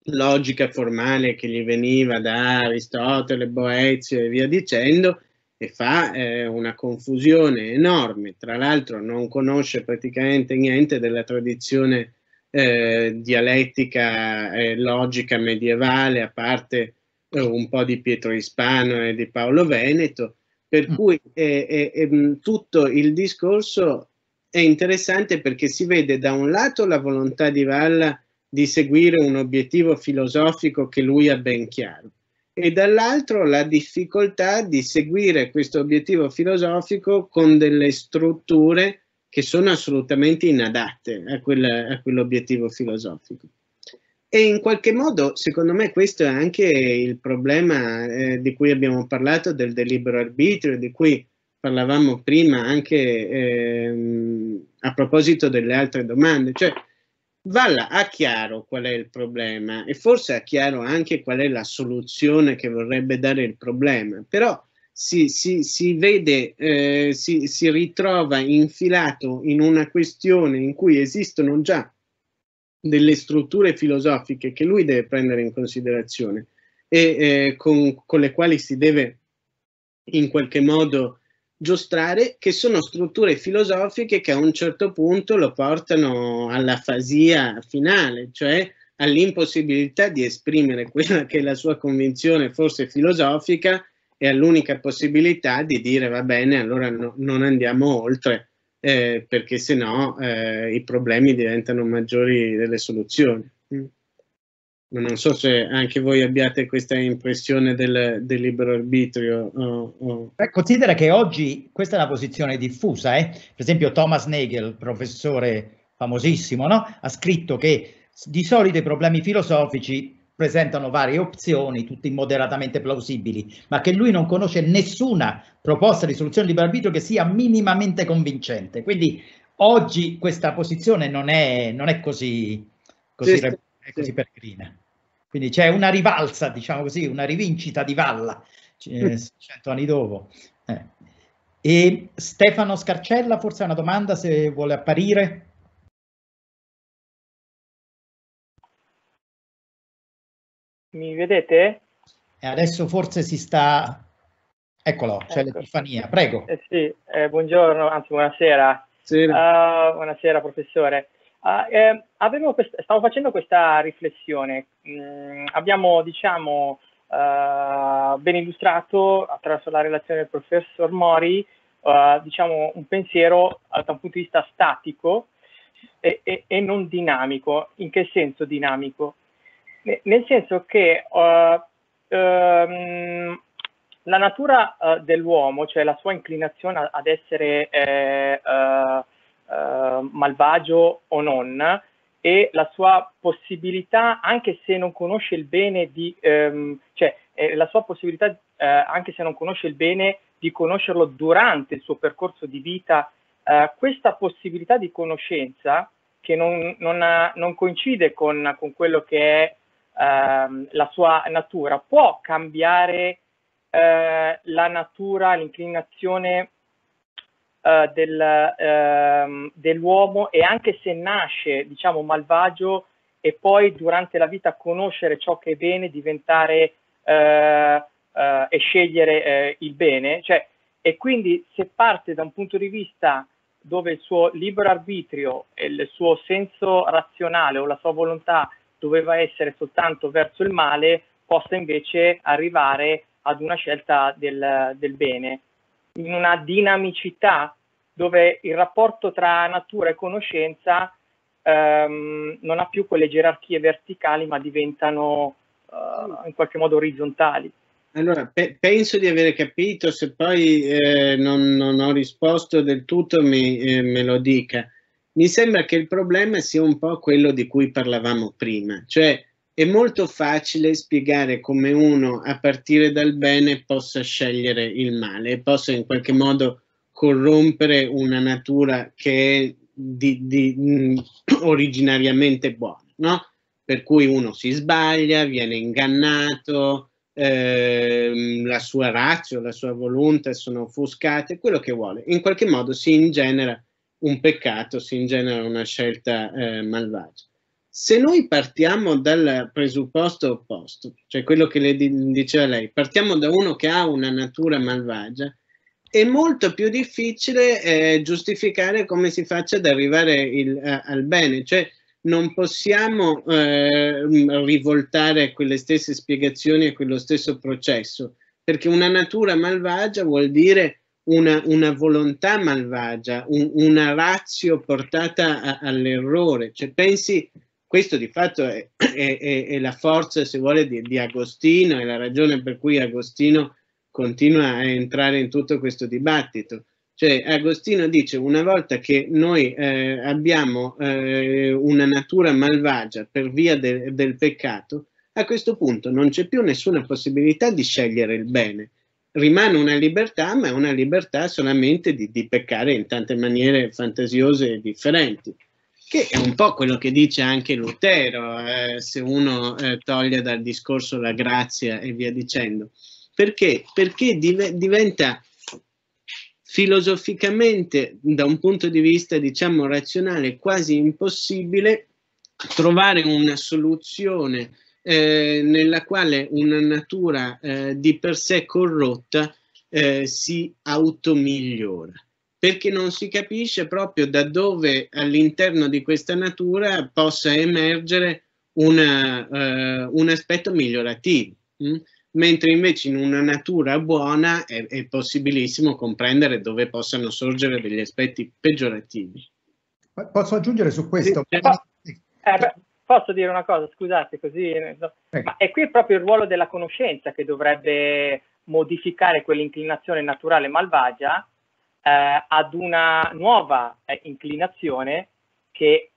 logica formale che gli veniva da Aristotele, Boezio e via dicendo, e fa eh, una confusione enorme, tra l'altro non conosce praticamente niente della tradizione eh, dialettica e logica medievale, a parte eh, un po' di Pietro Ispano e di Paolo Veneto, per mm. cui mm, tutto il discorso è interessante perché si vede da un lato la volontà di Valla di seguire un obiettivo filosofico che lui ha ben chiaro e dall'altro la difficoltà di seguire questo obiettivo filosofico con delle strutture che sono assolutamente inadatte a, quella, a quell'obiettivo filosofico. E in qualche modo, secondo me, questo è anche il problema eh, di cui abbiamo parlato, del, delibero arbitrio, di cui parlavamo prima anche ehm, a proposito delle altre domande. Cioè, Valla ha chiaro qual è il problema e forse ha chiaro anche qual è la soluzione che vorrebbe dare il problema, però si, si, si vede, eh, si, si ritrova infilato in una questione in cui esistono già delle strutture filosofiche che lui deve prendere in considerazione e eh, con, con, le quali si deve in qualche modo giostrare, che sono strutture filosofiche che a un certo punto lo portano alla all'afasia finale, cioè all'impossibilità di esprimere quella che è la sua convinzione forse filosofica e all'unica possibilità di dire va bene, allora no, non andiamo oltre, eh, perché se no eh, i problemi diventano maggiori delle soluzioni. Mm non so se anche voi abbiate questa impressione del, del libero arbitrio. Oh, oh. considera che oggi questa è una posizione diffusa. Eh? Per esempio Thomas Nagel, professore famosissimo, no? ha scritto che di solito i problemi filosofici presentano varie opzioni, tutte moderatamente plausibili, ma che lui non conosce nessuna proposta di soluzione di libero arbitrio che sia minimamente convincente. Quindi oggi questa posizione non è, non è così, così, sì, sì. così peregrina. Quindi c'è una rivalsa, diciamo così, una rivincita di Valla, eh, mm. cento anni dopo. Eh. E Stefano Scarcella, forse ha una domanda se vuole apparire. Mi vedete? E adesso forse si sta... Eccolo, ecco. c'è l'Epifania, prego. Eh sì, eh, buongiorno, anzi buonasera. Sì. Uh, buonasera professore. Uh, eh, quest- stavo facendo questa riflessione. Mm, abbiamo, diciamo, uh, ben illustrato attraverso la relazione del professor Mori, uh, diciamo, un pensiero da un punto di vista statico e, e-, e non dinamico. In che senso dinamico? N- nel senso che um, la natura dell'uomo, cioè la sua inclinazione ad essere eh, eh, malvagio o non, e la sua possibilità, anche se non conosce il bene di, ehm, cioè eh, la sua possibilità, eh, anche se non conosce il bene, di conoscerlo durante il suo percorso di vita, eh, questa possibilità di conoscenza che non, non, ha, non coincide con, con, quello che è ehm, la sua natura, può cambiare eh, la natura, l'inclinazione eh, del, ehm, dell'uomo e anche se nasce, diciamo, malvagio e poi durante la vita conoscere ciò che è bene, diventare eh, eh, e scegliere eh, il bene, cioè, e quindi se parte da un punto di vista dove il suo libero arbitrio e il suo senso razionale o la sua volontà doveva essere soltanto verso il male, possa invece arrivare ad una scelta del, del bene in una dinamicità dove il rapporto tra natura e conoscenza ehm, non ha più quelle gerarchie verticali ma diventano eh, in qualche modo orizzontali. Allora, pe- penso di aver capito, se poi eh, non, non, ho risposto del tutto mi, eh, me lo dica. Mi sembra che il problema sia un po' quello di cui parlavamo prima, cioè è molto facile spiegare come uno a partire dal bene possa scegliere il male, e possa in qualche modo corrompere una natura che è di, di, mh, mm, originariamente buona, no? Per cui uno si sbaglia, viene ingannato, ehm, la sua razza, la sua volontà sono offuscate, quello che vuole. In qualche modo si ingenera un peccato, si ingenera una scelta eh, malvagia. Se noi partiamo dal presupposto opposto, cioè quello che le diceva lei, partiamo da uno che ha una natura malvagia, è molto più difficile eh, giustificare come si faccia ad arrivare il, a, al bene, cioè non possiamo eh, rivoltare quelle stesse spiegazioni e quello stesso processo, perché una natura malvagia vuol dire una, una volontà malvagia, un, una razio portata a, all'errore, cioè pensi questo di fatto è, è, è, è la forza, se vuole, di, di Agostino, e la ragione per cui Agostino continua a entrare in tutto questo dibattito. Cioè, Agostino dice una volta che noi eh, abbiamo eh, una natura malvagia per via de del peccato, a questo punto non c'è più nessuna possibilità di scegliere il bene. Rimane una libertà, ma è una libertà solamente di, di peccare in tante maniere fantasiose e differenti che è un po' quello che dice anche Lutero, eh, se uno eh, toglie dal discorso la grazia e via dicendo. Perché? Perché div- diventa filosoficamente, da un punto di vista diciamo razionale, quasi impossibile trovare una soluzione eh, nella quale una natura eh, di per sé corrotta eh, si automigliora perché non si capisce proprio da dove all'interno di questa natura possa emergere una, eh, un aspetto migliorativo. Mh? Mm? mentre invece in una natura buona è, è, possibilissimo comprendere dove possano sorgere degli aspetti peggiorativi. Posso aggiungere su questo? Eh, eh, posso dire una cosa, scusate, così... Eh. Ma è qui proprio il ruolo della conoscenza che dovrebbe modificare quell'inclinazione naturale malvagia eh, ad una nuova eh, inclinazione che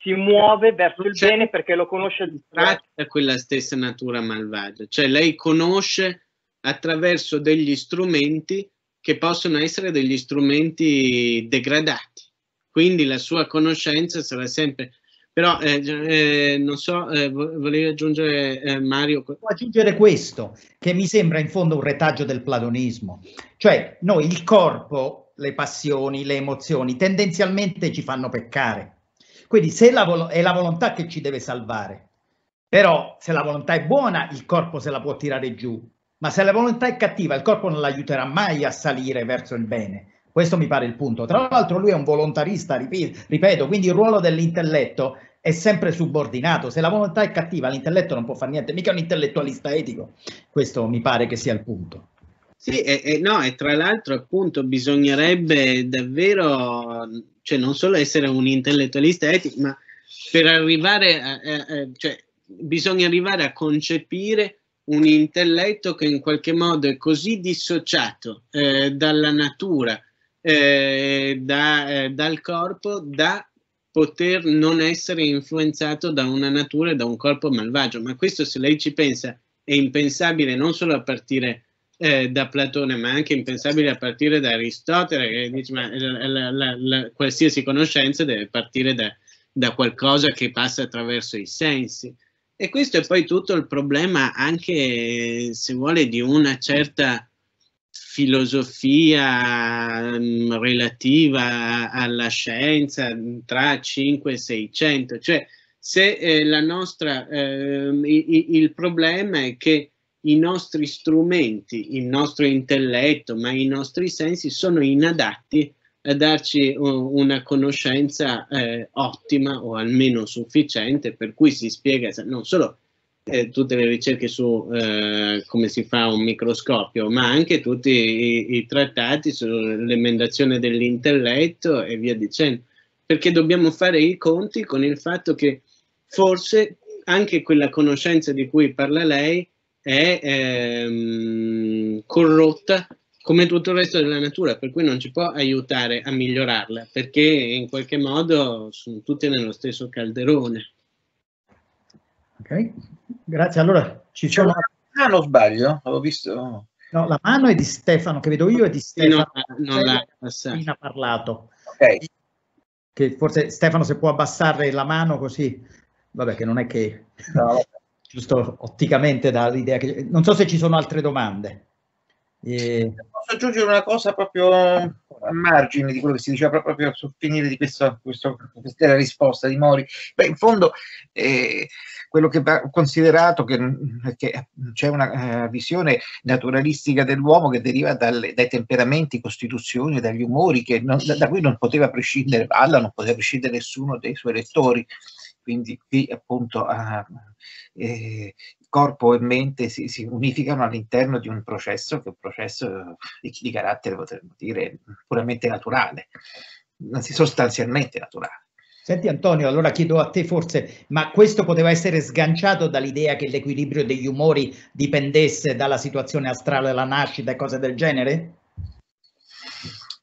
si muove verso il cioè, bene perché lo conosce da quella stessa natura malvagia, cioè lei conosce attraverso degli strumenti che possono essere degli strumenti degradati. Quindi la sua conoscenza sarà sempre però eh, eh, non so, eh, volevo aggiungere eh, Mario. Può aggiungere questo, che mi sembra in fondo un retaggio del platonismo. Cioè, noi il corpo le passioni, le emozioni, tendenzialmente ci fanno peccare. Quindi se la vol- è la volontà che ci deve salvare, però se la volontà è buona, il corpo se la può tirare giù, ma se la volontà è cattiva, il corpo non l'aiuterà mai a salire verso il bene. Questo mi pare il punto. Tra l'altro lui è un volontarista, ripeto, quindi il ruolo dell'intelletto è sempre subordinato. Se la volontà è cattiva, l'intelletto non può fare niente, mica un intellettualista etico. Questo mi pare che sia il punto. Sì, e, e, no, e tra l'altro appunto bisognerebbe davvero, cioè non solo essere un intellettualista etico, ma per arrivare a, a, a cioè, bisogna arrivare a concepire un intelletto che in qualche modo è così dissociato eh, dalla natura, eh, da, eh, dal corpo, da poter non essere influenzato da una natura e da un corpo malvagio. Ma questo, se lei ci pensa, è impensabile non solo a partire eh, da Platone, ma anche impensabile a partire da Aristotele, che dice ma qualsiasi conoscenza deve partire da, da, qualcosa che passa attraverso i sensi. E questo è poi tutto il problema anche, se vuole, di una certa filosofia mh, mm, relativa alla scienza tra 5 e 600. Cioè, se eh, la nostra, eh, il, il problema è che i nostri strumenti, il nostro intelletto, ma i nostri sensi sono inadatti a darci una conoscenza eh, ottima o almeno sufficiente, per cui si spiega non solo eh, tutte le ricerche su eh, come si fa un microscopio, ma anche tutti i, i trattati sull'emendazione dell'intelletto e via dicendo, perché dobbiamo fare i conti con il fatto che forse anche quella conoscenza di cui parla lei è ehm, corrotta come tutto il resto della natura, per cui non ci può aiutare a migliorarla, perché in qualche modo sono tutte nello stesso calderone. Ok, grazie. Allora, ci sono... Ah, non sbaglio, l'ho visto... No, la mano è di Stefano, che vedo io, è di Stefano. No, non l'ha parlato. Ok. Che forse Stefano se può abbassare la mano così, vabbè che non è che... No, giusto otticamente dall'idea che... Non so se ci sono altre domande. E... Posso aggiungere una cosa proprio a margine di quello che si diceva proprio sul finire di questo, questo, questa risposta di Mori? Beh, in fondo eh, quello che va considerato che, che c'è una uh, visione naturalistica dell'uomo che deriva dal, dai temperamenti, costituzioni, dagli umori non, da, da, cui non poteva prescindere Valla, non poteva prescindere nessuno dei suoi lettori. Quindi qui appunto eh, corpo e mente si, si, unificano all'interno di un processo che è un processo di, eh, di carattere, potremmo dire, puramente naturale, anzi sostanzialmente naturale. Senti Antonio, allora chiedo a te forse, ma questo poteva essere sganciato dall'idea che l'equilibrio degli umori dipendesse dalla situazione astrale, la nascita e cose del genere?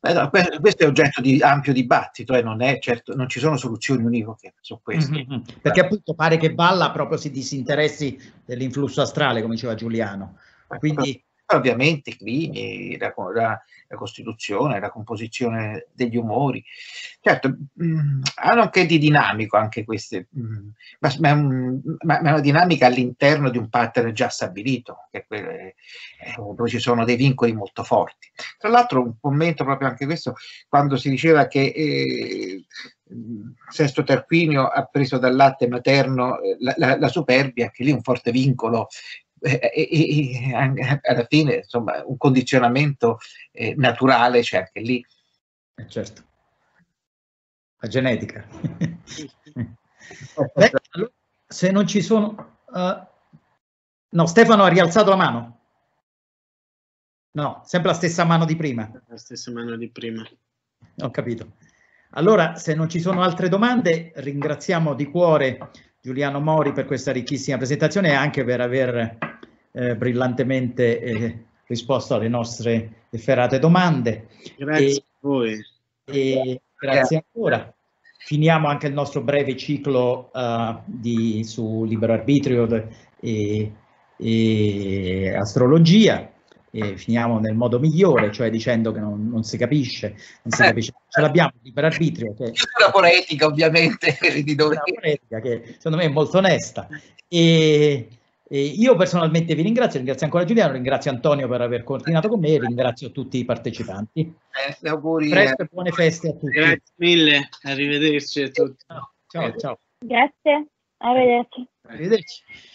Eh, questo è oggetto di ampio dibattito e eh, non, certo, non, ci sono soluzioni univoche su questo. Mm-hmm, mm-hmm. Perché appunto pare che Balla proprio si disinteressi dell'influsso astrale, come diceva Giuliano. Quindi ovviamente i climi, la, la, la, costituzione, la composizione degli umori. Certo, mh, mm, hanno anche di dinamico anche queste, mh, mm, ma, ma, ma, ma, è una dinamica all'interno di un pattern già stabilito, che quelle, eh, dove ci sono dei vincoli molto forti. Tra l'altro un commento proprio anche questo, quando si diceva che... Eh, mm, Sesto Tarquinio ha preso dal latte materno eh, la, la, la, superbia, che lì un forte vincolo e, eh, e, eh, eh, alla fine insomma un condizionamento eh, naturale c'è anche lì. Certo, la genetica. Beh, allora, se non ci sono... Uh, no, Stefano ha rialzato la mano. No, sempre la stessa mano di prima. La stessa mano di prima. Ho capito. Allora, se non ci sono altre domande, ringraziamo di cuore Giuliano Mori per questa ricchissima presentazione e anche per aver eh, brillantemente eh, risposto alle nostre efferate domande. Grazie e, a voi. E grazie ancora. Finiamo anche il nostro breve ciclo uh, di, su libero arbitrio e, e astrologia. E finiamo nel modo migliore, cioè dicendo che non, non si capisce, non si eh. capisce. Ce l'abbiamo il libero arbitrio. Che, la poetica, ovviamente, di dove... Una poetica che secondo me è molto onesta. E, e io personalmente vi ringrazio, ringrazio ancora Giuliano, ringrazio Antonio per aver coordinato con me e ringrazio tutti i partecipanti. Eh, auguri. Presto e buone feste a tutti. Grazie mille, arrivederci a tutti. Ciao, ciao. ciao. Grazie, arrivederci. Arrivederci.